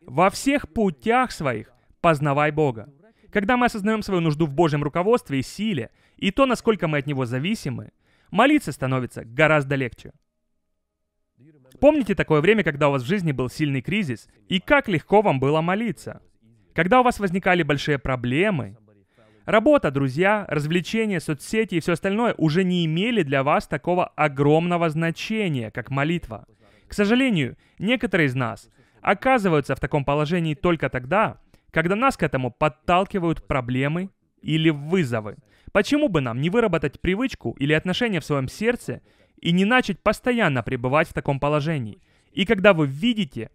Speaker 1: Во всех путях своих познавай Бога. Когда мы осознаем свою нужду в Божьем руководстве и силе, и то, насколько мы от Него зависимы, молиться становится гораздо легче. Помните такое время, когда у вас в жизни был сильный кризис, и как легко вам было молиться? Когда у вас возникали большие проблемы, Работа, друзья, развлечения, соцсети и все остальное уже не имели для вас такого огромного значения, как молитва. К сожалению, некоторые из нас оказываются в таком положении только тогда, когда нас к этому подталкивают проблемы или вызовы. Почему бы нам не выработать привычку или отношение в своем сердце и не начать постоянно пребывать в таком положении? И когда вы видите,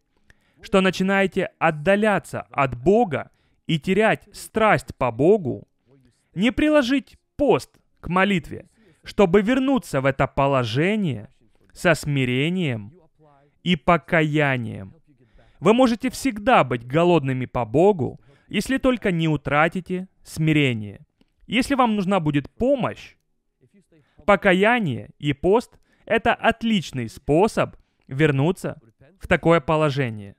Speaker 1: что начинаете отдаляться от Бога и терять страсть по Богу, не приложить пост к молитве, чтобы вернуться в это положение со смирением и покаянием. Вы можете всегда быть голодными по Богу, если только не утратите смирение. Если вам нужна будет помощь, покаяние и пост – это отличный способ вернуться в такое положение.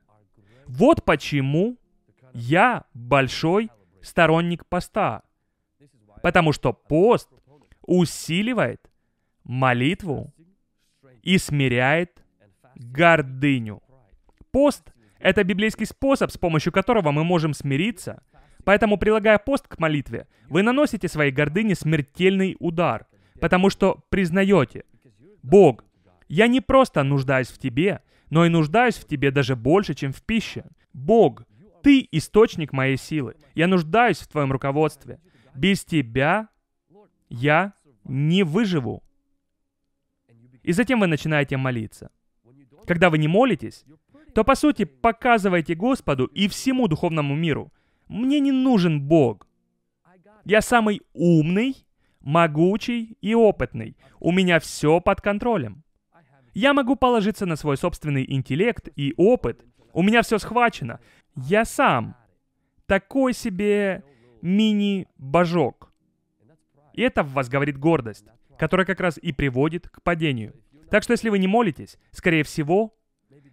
Speaker 1: Вот почему я большой сторонник поста – Потому что пост усиливает молитву и смиряет гордыню. Пост — это библейский способ, с помощью которого мы можем смириться. Поэтому, прилагая пост к молитве, вы наносите своей гордыне смертельный удар, потому что признаете, «Бог, я не просто нуждаюсь в Тебе, но и нуждаюсь в Тебе даже больше, чем в пище. Бог, Ты — источник моей силы. Я нуждаюсь в Твоем руководстве без тебя я не выживу. И затем вы начинаете молиться. Когда вы не молитесь, то по сути показываете Господу и всему духовному миру, мне не нужен Бог. Я самый умный, могучий и опытный. У меня все под контролем. Я могу положиться на свой собственный интеллект и опыт. У меня все схвачено. Я сам такой себе мини-божок. И это в вас говорит гордость, которая как раз и приводит к падению. Так что если вы не молитесь, скорее всего,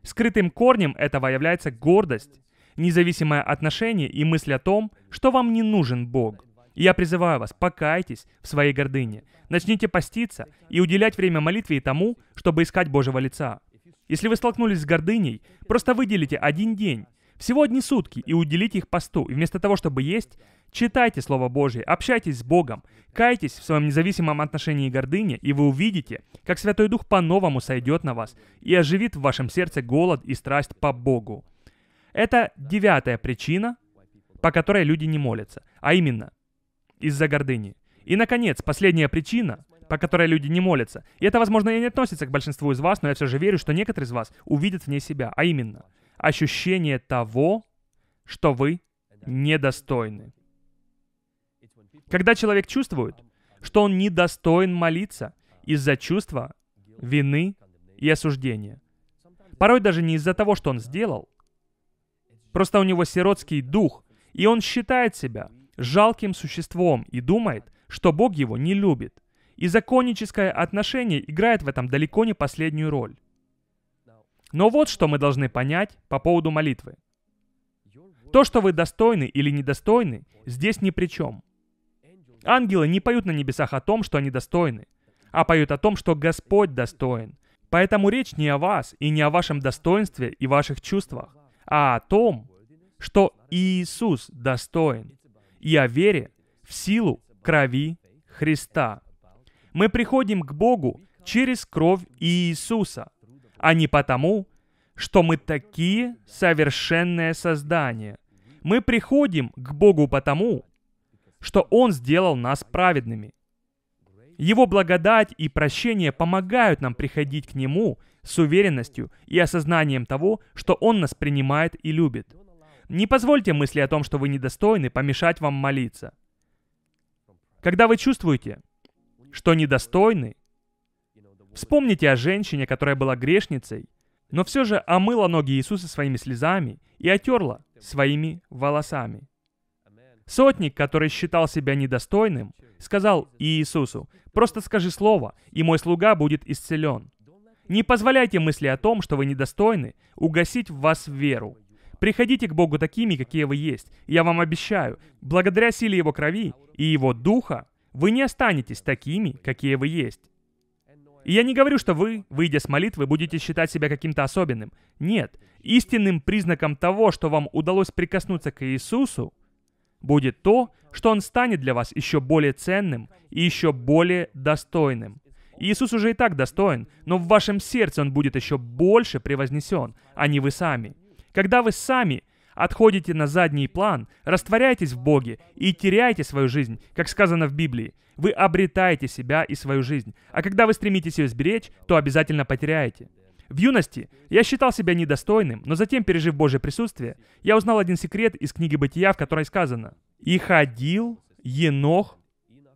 Speaker 1: скрытым корнем этого является гордость, независимое отношение и мысль о том, что вам не нужен Бог. И я призываю вас, покайтесь в своей гордыне. Начните поститься и уделять время молитве и тому, чтобы искать Божьего лица. Если вы столкнулись с гордыней, просто выделите один день, всего одни сутки, и уделите их посту. И вместо того, чтобы есть, Читайте Слово Божье, общайтесь с Богом, кайтесь в своем независимом отношении и гордыне, и вы увидите, как Святой Дух по-новому сойдет на вас и оживит в вашем сердце голод и страсть по Богу. Это девятая причина, по которой люди не молятся, а именно из-за гордыни. И, наконец, последняя причина, по которой люди не молятся. И это, возможно, и не относится к большинству из вас, но я все же верю, что некоторые из вас увидят в ней себя, а именно ощущение того, что вы недостойны. Когда человек чувствует, что он недостоин молиться из-за чувства вины и осуждения. Порой даже не из-за того, что он сделал. Просто у него сиротский дух, и он считает себя жалким существом и думает, что Бог его не любит. И законническое отношение играет в этом далеко не последнюю роль. Но вот что мы должны понять по поводу молитвы. То, что вы достойны или недостойны, здесь ни при чем. Ангелы не поют на небесах о том, что они достойны, а поют о том, что Господь достоин. Поэтому речь не о вас и не о вашем достоинстве и ваших чувствах, а о том, что Иисус достоин, и о вере в силу крови Христа. Мы приходим к Богу через кровь Иисуса, а не потому, что мы такие совершенное создание. Мы приходим к Богу потому, что Он сделал нас праведными. Его благодать и прощение помогают нам приходить к Нему с уверенностью и осознанием того, что Он нас принимает и любит. Не позвольте мысли о том, что вы недостойны, помешать вам молиться. Когда вы чувствуете, что недостойны, вспомните о женщине, которая была грешницей, но все же омыла ноги Иисуса своими слезами и отерла своими волосами. Сотник, который считал себя недостойным, сказал Иисусу, «Просто скажи слово, и мой слуга будет исцелен». Не позволяйте мысли о том, что вы недостойны, угасить в вас веру. Приходите к Богу такими, какие вы есть. Я вам обещаю, благодаря силе Его крови и Его духа, вы не останетесь такими, какие вы есть. И я не говорю, что вы, выйдя с молитвы, будете считать себя каким-то особенным. Нет, истинным признаком того, что вам удалось прикоснуться к Иисусу, будет то, что он станет для вас еще более ценным и еще более достойным. Иисус уже и так достоин, но в вашем сердце он будет еще больше превознесен, а не вы сами. Когда вы сами отходите на задний план, растворяетесь в Боге и теряете свою жизнь, как сказано в Библии, вы обретаете себя и свою жизнь. А когда вы стремитесь ее сберечь, то обязательно потеряете. В юности я считал себя недостойным, но затем, пережив Божье присутствие, я узнал один секрет из книги Бытия, в которой сказано «И ходил Енох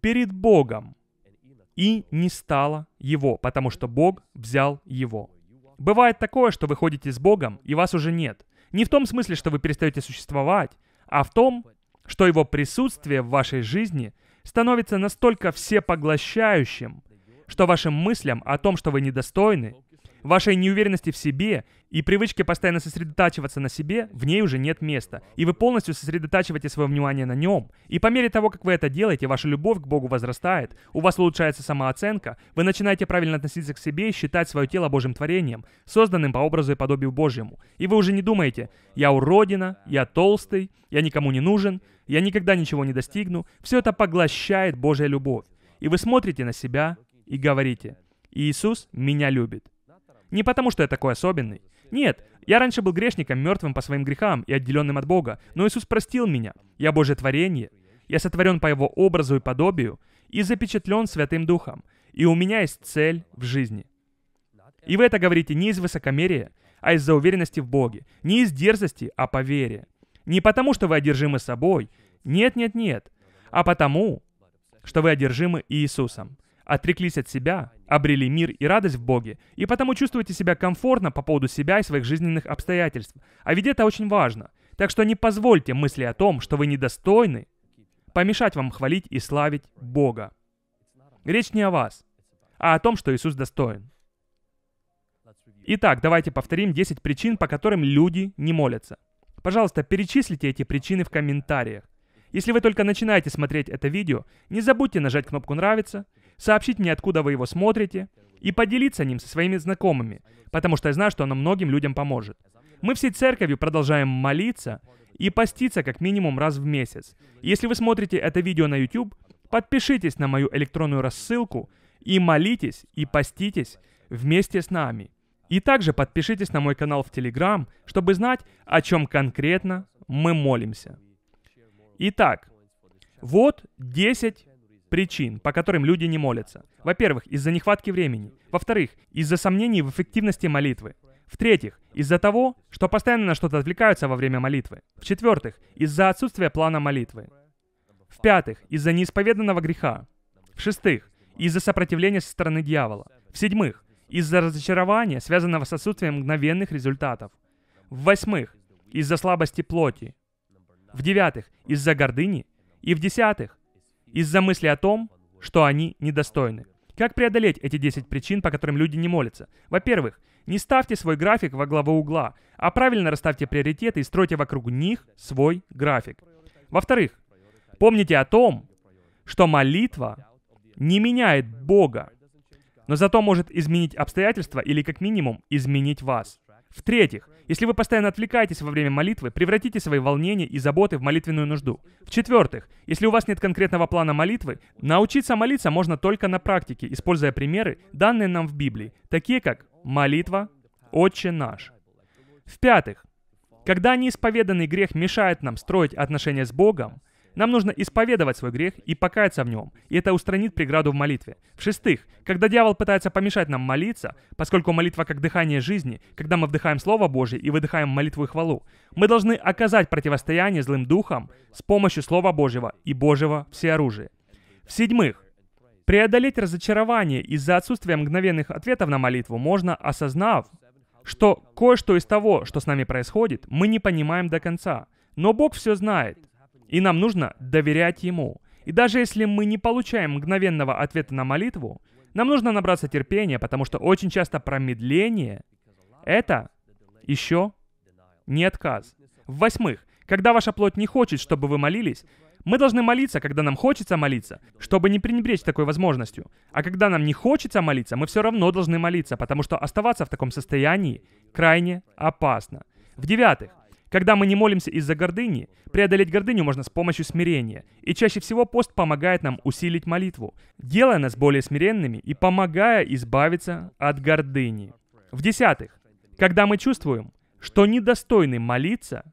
Speaker 1: перед Богом, и не стало его, потому что Бог взял его». Бывает такое, что вы ходите с Богом, и вас уже нет. Не в том смысле, что вы перестаете существовать, а в том, что его присутствие в вашей жизни становится настолько всепоглощающим, что вашим мыслям о том, что вы недостойны, Вашей неуверенности в себе и привычке постоянно сосредотачиваться на себе, в ней уже нет места. И вы полностью сосредотачиваете свое внимание на нем. И по мере того, как вы это делаете, ваша любовь к Богу возрастает, у вас улучшается самооценка, вы начинаете правильно относиться к себе и считать свое тело Божьим творением, созданным по образу и подобию Божьему. И вы уже не думаете «я уродина», «я толстый», «я никому не нужен», «я никогда ничего не достигну». Все это поглощает Божья любовь. И вы смотрите на себя и говорите «Иисус меня любит». Не потому, что я такой особенный. Нет, я раньше был грешником, мертвым по своим грехам и отделенным от Бога, но Иисус простил меня. Я Божье творение. Я сотворен по Его образу и подобию и запечатлен Святым Духом. И у меня есть цель в жизни. И вы это говорите не из высокомерия, а из-за уверенности в Боге. Не из дерзости, а по вере. Не потому, что вы одержимы собой. Нет, нет, нет. А потому, что вы одержимы Иисусом. Отреклись от себя обрели мир и радость в Боге, и потому чувствуете себя комфортно по поводу себя и своих жизненных обстоятельств. А ведь это очень важно. Так что не позвольте мысли о том, что вы недостойны, помешать вам хвалить и славить Бога. Речь не о вас, а о том, что Иисус достоин. Итак, давайте повторим 10 причин, по которым люди не молятся. Пожалуйста, перечислите эти причины в комментариях. Если вы только начинаете смотреть это видео, не забудьте нажать кнопку «Нравится», сообщить мне, откуда вы его смотрите, и поделиться ним со своими знакомыми, потому что я знаю, что оно многим людям поможет. Мы всей церковью продолжаем молиться и поститься как минимум раз в месяц. Если вы смотрите это видео на YouTube, подпишитесь на мою электронную рассылку и молитесь и поститесь вместе с нами. И также подпишитесь на мой канал в Telegram, чтобы знать, о чем конкретно мы молимся. Итак, вот 10 причин, по которым люди не молятся. Во-первых, из-за нехватки времени. Во-вторых, из-за сомнений в эффективности молитвы. В-третьих, из-за того, что постоянно на что-то отвлекаются во время молитвы. В-четвертых, из-за отсутствия плана молитвы. В-пятых, из-за неисповеданного греха. В-шестых, из-за сопротивления со стороны дьявола. В-седьмых, из-за разочарования, связанного с отсутствием мгновенных результатов. В-восьмых, из-за слабости плоти. В-девятых, из-за гордыни. И в-десятых, из-за мысли о том, что они недостойны. Как преодолеть эти 10 причин, по которым люди не молятся? Во-первых, не ставьте свой график во главу угла, а правильно расставьте приоритеты и стройте вокруг них свой график. Во-вторых, помните о том, что молитва не меняет Бога, но зато может изменить обстоятельства или как минимум изменить вас. В-третьих, если вы постоянно отвлекаетесь во время молитвы, превратите свои волнения и заботы в молитвенную нужду. В-четвертых, если у вас нет конкретного плана молитвы, научиться молиться можно только на практике, используя примеры, данные нам в Библии, такие как молитва, «Отче наш». В-пятых, когда неисповеданный грех мешает нам строить отношения с Богом – нам нужно исповедовать свой грех и покаяться в нем, и это устранит преграду в молитве. В-шестых, когда дьявол пытается помешать нам молиться, поскольку молитва как дыхание жизни, когда мы вдыхаем Слово Божье и выдыхаем молитву и хвалу, мы должны оказать противостояние злым духам с помощью Слова Божьего и Божьего всеоружия. В-седьмых, преодолеть разочарование из-за отсутствия мгновенных ответов на молитву можно, осознав, что кое-что из того, что с нами происходит, мы не понимаем до конца. Но Бог все знает – и нам нужно доверять Ему. И даже если мы не получаем мгновенного ответа на молитву, нам нужно набраться терпения, потому что очень часто промедление — это еще не отказ. В-восьмых, когда ваша плоть не хочет, чтобы вы молились, мы должны молиться, когда нам хочется молиться, чтобы не пренебречь такой возможностью. А когда нам не хочется молиться, мы все равно должны молиться, потому что оставаться в таком состоянии крайне опасно. В-девятых, когда мы не молимся из-за гордыни, преодолеть гордыню можно с помощью смирения. И чаще всего пост помогает нам усилить молитву, делая нас более смиренными и помогая избавиться от гордыни. В-десятых, когда мы чувствуем, что недостойны молиться,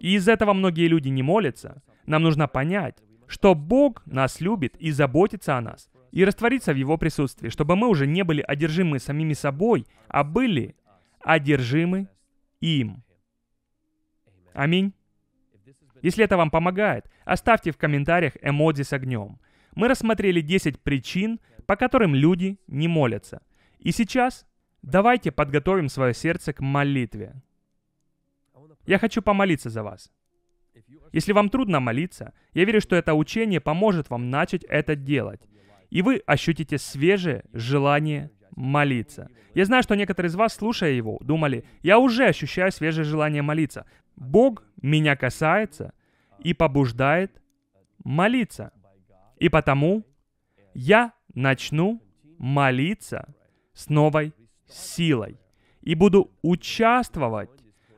Speaker 1: и из этого многие люди не молятся, нам нужно понять, что Бог нас любит и заботится о нас, и раствориться в Его присутствии, чтобы мы уже не были одержимы самими собой, а были одержимы им. Аминь. Если это вам помогает, оставьте в комментариях эмодзи с огнем. Мы рассмотрели 10 причин, по которым люди не молятся. И сейчас давайте подготовим свое сердце к молитве. Я хочу помолиться за вас. Если вам трудно молиться, я верю, что это учение поможет вам начать это делать. И вы ощутите свежее желание молиться. Я знаю, что некоторые из вас, слушая его, думали, я уже ощущаю свежее желание молиться. Бог меня касается и побуждает молиться. И потому я начну молиться с новой силой и буду участвовать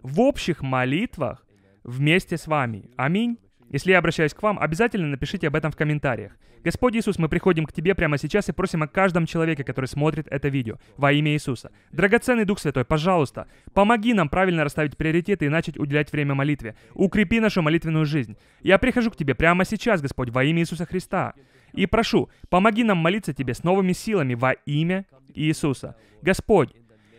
Speaker 1: в общих молитвах вместе с вами. Аминь. Если я обращаюсь к вам, обязательно напишите об этом в комментариях. Господь Иисус, мы приходим к Тебе прямо сейчас и просим о каждом человеке, который смотрит это видео. Во имя Иисуса. Драгоценный Дух Святой, пожалуйста, помоги нам правильно расставить приоритеты и начать уделять время молитве. Укрепи нашу молитвенную жизнь. Я прихожу к Тебе прямо сейчас, Господь, во имя Иисуса Христа. И прошу, помоги нам молиться Тебе с новыми силами во имя Иисуса. Господь,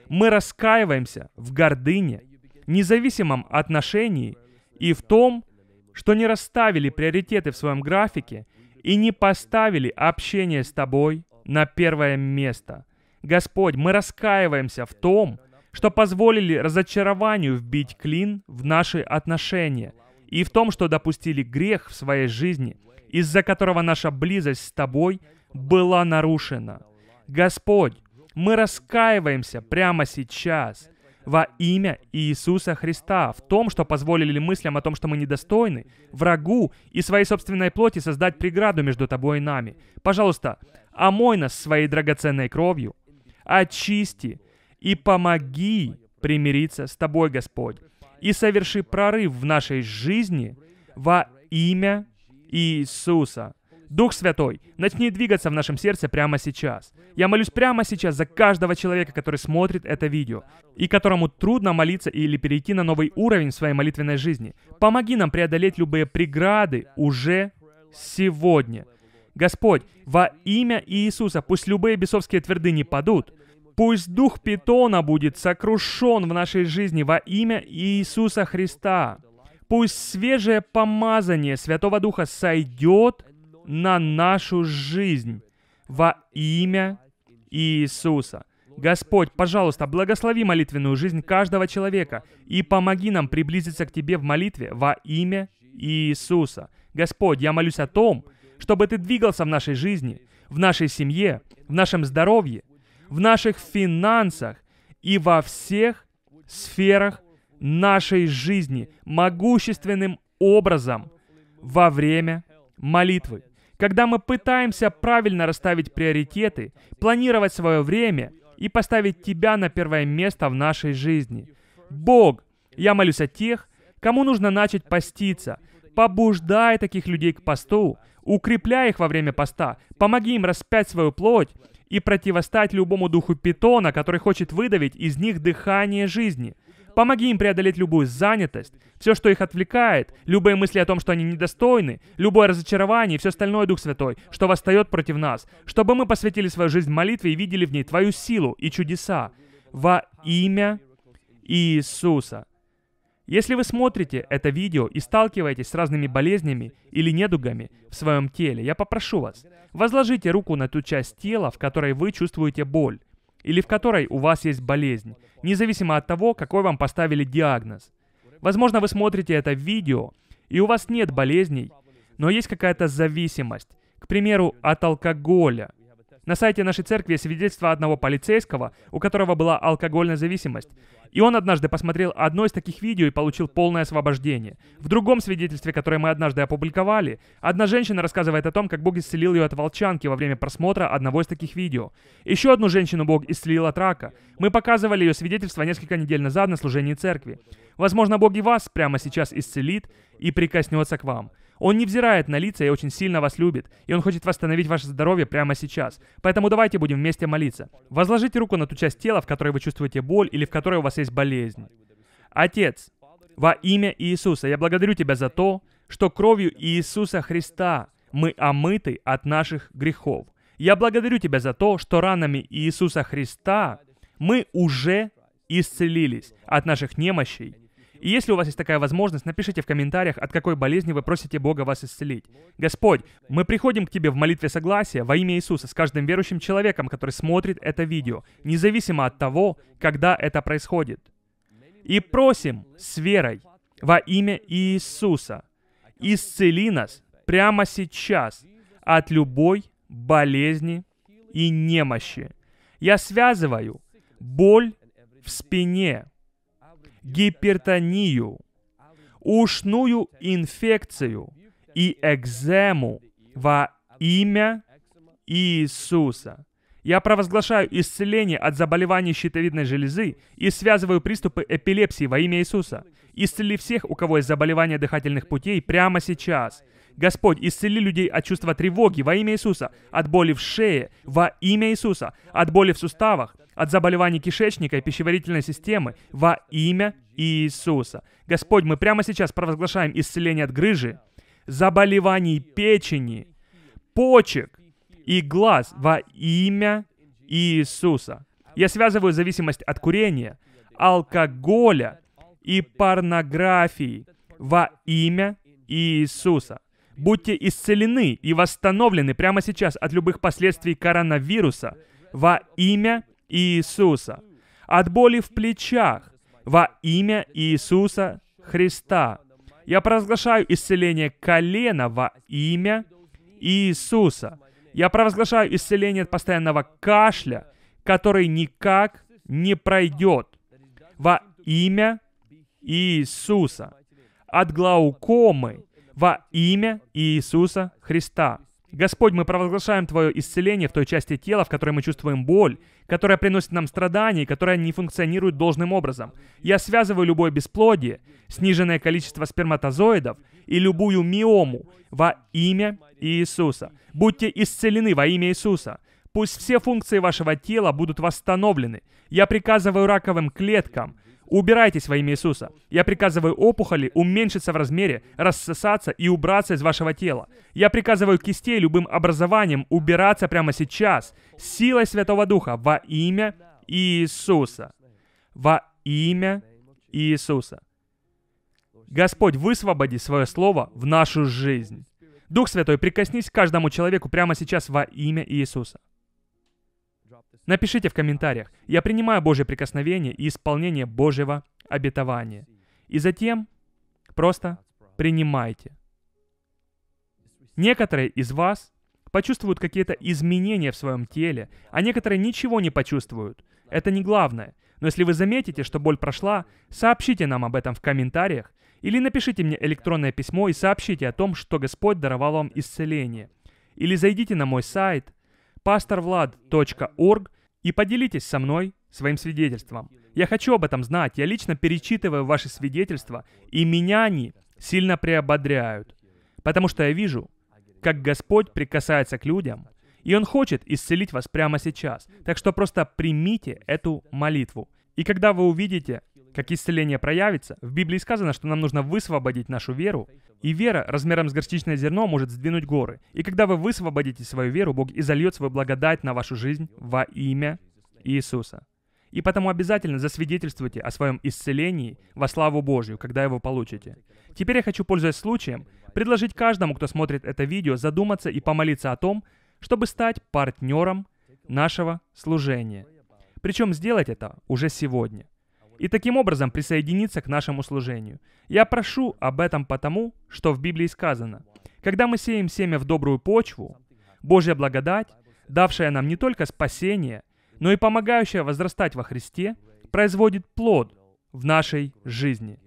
Speaker 1: мы раскаиваемся в гордыне, независимом отношении и в том, что не расставили приоритеты в своем графике и не поставили общение с Тобой на первое место. Господь, мы раскаиваемся в том, что позволили разочарованию вбить клин в наши отношения и в том, что допустили грех в своей жизни, из-за которого наша близость с Тобой была нарушена. Господь, мы раскаиваемся прямо сейчас во имя Иисуса Христа, в том, что позволили мыслям о том, что мы недостойны, врагу и своей собственной плоти создать преграду между тобой и нами. Пожалуйста, омой нас своей драгоценной кровью, очисти и помоги примириться с тобой, Господь, и соверши прорыв в нашей жизни во имя Иисуса Дух Святой, начни двигаться в нашем сердце прямо сейчас. Я молюсь прямо сейчас за каждого человека, который смотрит это видео, и которому трудно молиться или перейти на новый уровень в своей молитвенной жизни. Помоги нам преодолеть любые преграды уже сегодня. Господь, во имя Иисуса, пусть любые бесовские твердыни падут, Пусть дух Питона будет сокрушен в нашей жизни во имя Иисуса Христа. Пусть свежее помазание Святого Духа сойдет на нашу жизнь во имя Иисуса. Господь, пожалуйста, благослови молитвенную жизнь каждого человека и помоги нам приблизиться к Тебе в молитве во имя Иисуса. Господь, я молюсь о том, чтобы Ты двигался в нашей жизни, в нашей семье, в нашем здоровье, в наших финансах и во всех сферах нашей жизни могущественным образом во время молитвы. Когда мы пытаемся правильно расставить приоритеты, планировать свое время и поставить Тебя на первое место в нашей жизни. Бог, я молюсь о тех, кому нужно начать поститься, побуждай таких людей к посту, укрепляй их во время поста, помоги им распять свою плоть и противостать любому духу питона, который хочет выдавить из них дыхание жизни. Помоги им преодолеть любую занятость, все, что их отвлекает, любые мысли о том, что они недостойны, любое разочарование и все остальное, Дух Святой, что восстает против нас, чтобы мы посвятили свою жизнь молитве и видели в ней Твою силу и чудеса во имя Иисуса. Если вы смотрите это видео и сталкиваетесь с разными болезнями или недугами в своем теле, я попрошу вас, возложите руку на ту часть тела, в которой вы чувствуете боль, или в которой у вас есть болезнь, независимо от того, какой вам поставили диагноз. Возможно, вы смотрите это видео, и у вас нет болезней, но есть какая-то зависимость, к примеру, от алкоголя – на сайте нашей церкви свидетельство одного полицейского, у которого была алкогольная зависимость. И он однажды посмотрел одно из таких видео и получил полное освобождение. В другом свидетельстве, которое мы однажды опубликовали, одна женщина рассказывает о том, как Бог исцелил ее от волчанки во время просмотра одного из таких видео. Еще одну женщину Бог исцелил от рака. Мы показывали ее свидетельство несколько недель назад на служении церкви. Возможно, Бог и вас прямо сейчас исцелит и прикоснется к вам. Он не взирает на лица и очень сильно вас любит, и он хочет восстановить ваше здоровье прямо сейчас. Поэтому давайте будем вместе молиться. Возложите руку на ту часть тела, в которой вы чувствуете боль или в которой у вас есть болезнь. Отец, во имя Иисуса, я благодарю Тебя за то, что кровью Иисуса Христа мы омыты от наших грехов. Я благодарю Тебя за то, что ранами Иисуса Христа мы уже исцелились от наших немощей и если у вас есть такая возможность, напишите в комментариях, от какой болезни вы просите Бога вас исцелить. Господь, мы приходим к Тебе в молитве согласия во имя Иисуса с каждым верующим человеком, который смотрит это видео, независимо от того, когда это происходит. И просим с верой во имя Иисуса, исцели нас прямо сейчас от любой болезни и немощи. Я связываю боль в спине гипертонию, ушную инфекцию и экзему во имя Иисуса. Я провозглашаю исцеление от заболеваний щитовидной железы и связываю приступы эпилепсии во имя Иисуса. Исцели всех, у кого есть заболевания дыхательных путей, прямо сейчас. Господь, исцели людей от чувства тревоги во имя Иисуса, от боли в шее во имя Иисуса, от боли в суставах, от заболеваний кишечника и пищеварительной системы во имя Иисуса. Господь, мы прямо сейчас провозглашаем исцеление от грыжи, заболеваний печени, почек и глаз во имя Иисуса. Я связываю зависимость от курения, алкоголя и порнографии во имя Иисуса. Будьте исцелены и восстановлены прямо сейчас от любых последствий коронавируса во имя Иисуса. От боли в плечах во имя Иисуса Христа. Я провозглашаю исцеление колена во имя Иисуса. Я провозглашаю исцеление от постоянного кашля, который никак не пройдет во имя Иисуса. От глаукомы во имя Иисуса Христа. Господь, мы провозглашаем Твое исцеление в той части тела, в которой мы чувствуем боль, которая приносит нам страдания и которая не функционирует должным образом. Я связываю любое бесплодие, сниженное количество сперматозоидов и любую миому во имя Иисуса. Будьте исцелены во имя Иисуса. Пусть все функции вашего тела будут восстановлены. Я приказываю раковым клеткам – Убирайтесь во имя Иисуса. Я приказываю опухоли уменьшиться в размере, рассосаться и убраться из вашего тела. Я приказываю кистей любым образованием убираться прямо сейчас, силой Святого Духа, во имя Иисуса. Во имя Иисуса. Господь, высвободи свое слово в нашу жизнь. Дух Святой, прикоснись к каждому человеку прямо сейчас во имя Иисуса. Напишите в комментариях. Я принимаю Божье прикосновение и исполнение Божьего обетования. И затем просто принимайте. Некоторые из вас почувствуют какие-то изменения в своем теле, а некоторые ничего не почувствуют. Это не главное. Но если вы заметите, что боль прошла, сообщите нам об этом в комментариях или напишите мне электронное письмо и сообщите о том, что Господь даровал вам исцеление. Или зайдите на мой сайт pastorvlad.org и поделитесь со мной своим свидетельством. Я хочу об этом знать. Я лично перечитываю ваши свидетельства, и меня они сильно приободряют. Потому что я вижу, как Господь прикасается к людям, и Он хочет исцелить вас прямо сейчас. Так что просто примите эту молитву. И когда вы увидите, как исцеление проявится, в Библии сказано, что нам нужно высвободить нашу веру, и вера размером с горстичное зерно может сдвинуть горы. И когда вы высвободите свою веру, Бог изольет свою благодать на вашу жизнь во имя Иисуса. И потому обязательно засвидетельствуйте о своем исцелении во славу Божью, когда его получите. Теперь я хочу, пользуясь случаем, предложить каждому, кто смотрит это видео, задуматься и помолиться о том, чтобы стать партнером нашего служения. Причем сделать это уже сегодня и таким образом присоединиться к нашему служению. Я прошу об этом потому, что в Библии сказано. Когда мы сеем семя в добрую почву, Божья благодать, давшая нам не только спасение, но и помогающая возрастать во Христе, производит плод в нашей жизни.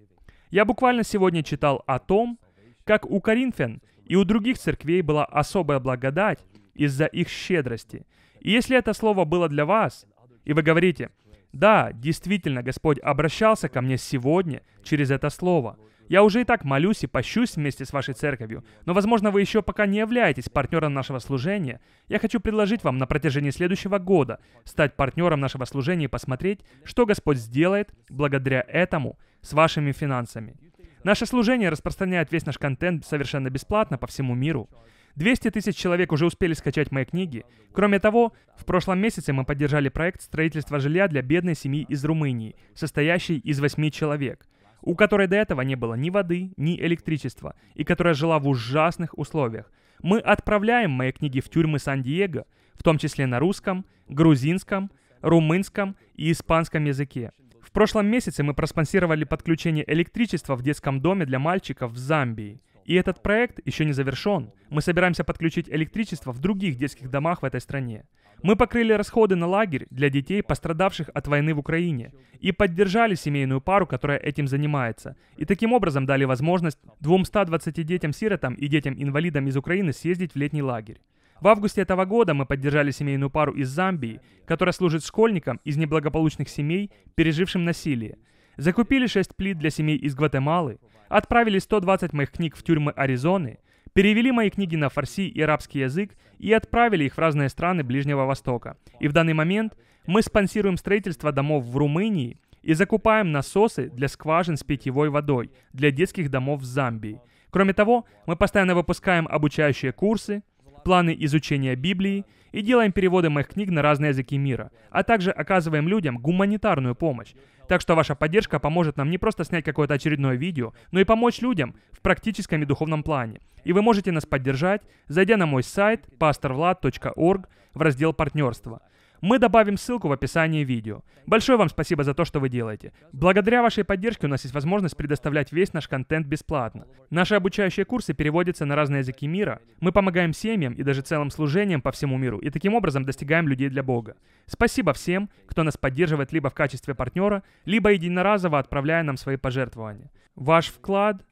Speaker 1: Я буквально сегодня читал о том, как у Коринфян и у других церквей была особая благодать из-за их щедрости. И если это слово было для вас, и вы говорите – да, действительно, Господь обращался ко мне сегодня через это слово. Я уже и так молюсь и пощусь вместе с вашей церковью, но, возможно, вы еще пока не являетесь партнером нашего служения. Я хочу предложить вам на протяжении следующего года стать партнером нашего служения и посмотреть, что Господь сделает благодаря этому с вашими финансами. Наше служение распространяет весь наш контент совершенно бесплатно по всему миру. 200 тысяч человек уже успели скачать мои книги. Кроме того, в прошлом месяце мы поддержали проект строительства жилья для бедной семьи из Румынии, состоящей из 8 человек, у которой до этого не было ни воды, ни электричества, и которая жила в ужасных условиях. Мы отправляем мои книги в тюрьмы Сан-Диего, в том числе на русском, грузинском, румынском и испанском языке. В прошлом месяце мы проспонсировали подключение электричества в детском доме для мальчиков в Замбии. И этот проект еще не завершен. Мы собираемся подключить электричество в других детских домах в этой стране. Мы покрыли расходы на лагерь для детей, пострадавших от войны в Украине, и поддержали семейную пару, которая этим занимается, и таким образом дали возможность 220 детям-сиротам и детям-инвалидам из Украины съездить в летний лагерь. В августе этого года мы поддержали семейную пару из Замбии, которая служит школьникам из неблагополучных семей, пережившим насилие. Закупили 6 плит для семей из Гватемалы, отправили 120 моих книг в тюрьмы Аризоны, перевели мои книги на фарси и арабский язык и отправили их в разные страны Ближнего Востока. И в данный момент мы спонсируем строительство домов в Румынии и закупаем насосы для скважин с питьевой водой для детских домов в Замбии. Кроме того, мы постоянно выпускаем обучающие курсы – планы изучения Библии и делаем переводы моих книг на разные языки мира, а также оказываем людям гуманитарную помощь. Так что ваша поддержка поможет нам не просто снять какое-то очередное видео, но и помочь людям в практическом и духовном плане. И вы можете нас поддержать, зайдя на мой сайт pastorvlad.org в раздел «Партнерство». Мы добавим ссылку в описании видео. Большое вам спасибо за то, что вы делаете. Благодаря вашей поддержке у нас есть возможность предоставлять весь наш контент бесплатно. Наши обучающие курсы переводятся на разные языки мира. Мы помогаем семьям и даже целым служениям по всему миру и таким образом достигаем людей для Бога. Спасибо всем, кто нас поддерживает либо в качестве партнера, либо единоразово отправляя нам свои пожертвования. Ваш вклад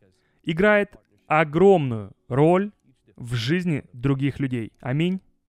Speaker 1: играет огромную роль в жизни других людей. Аминь.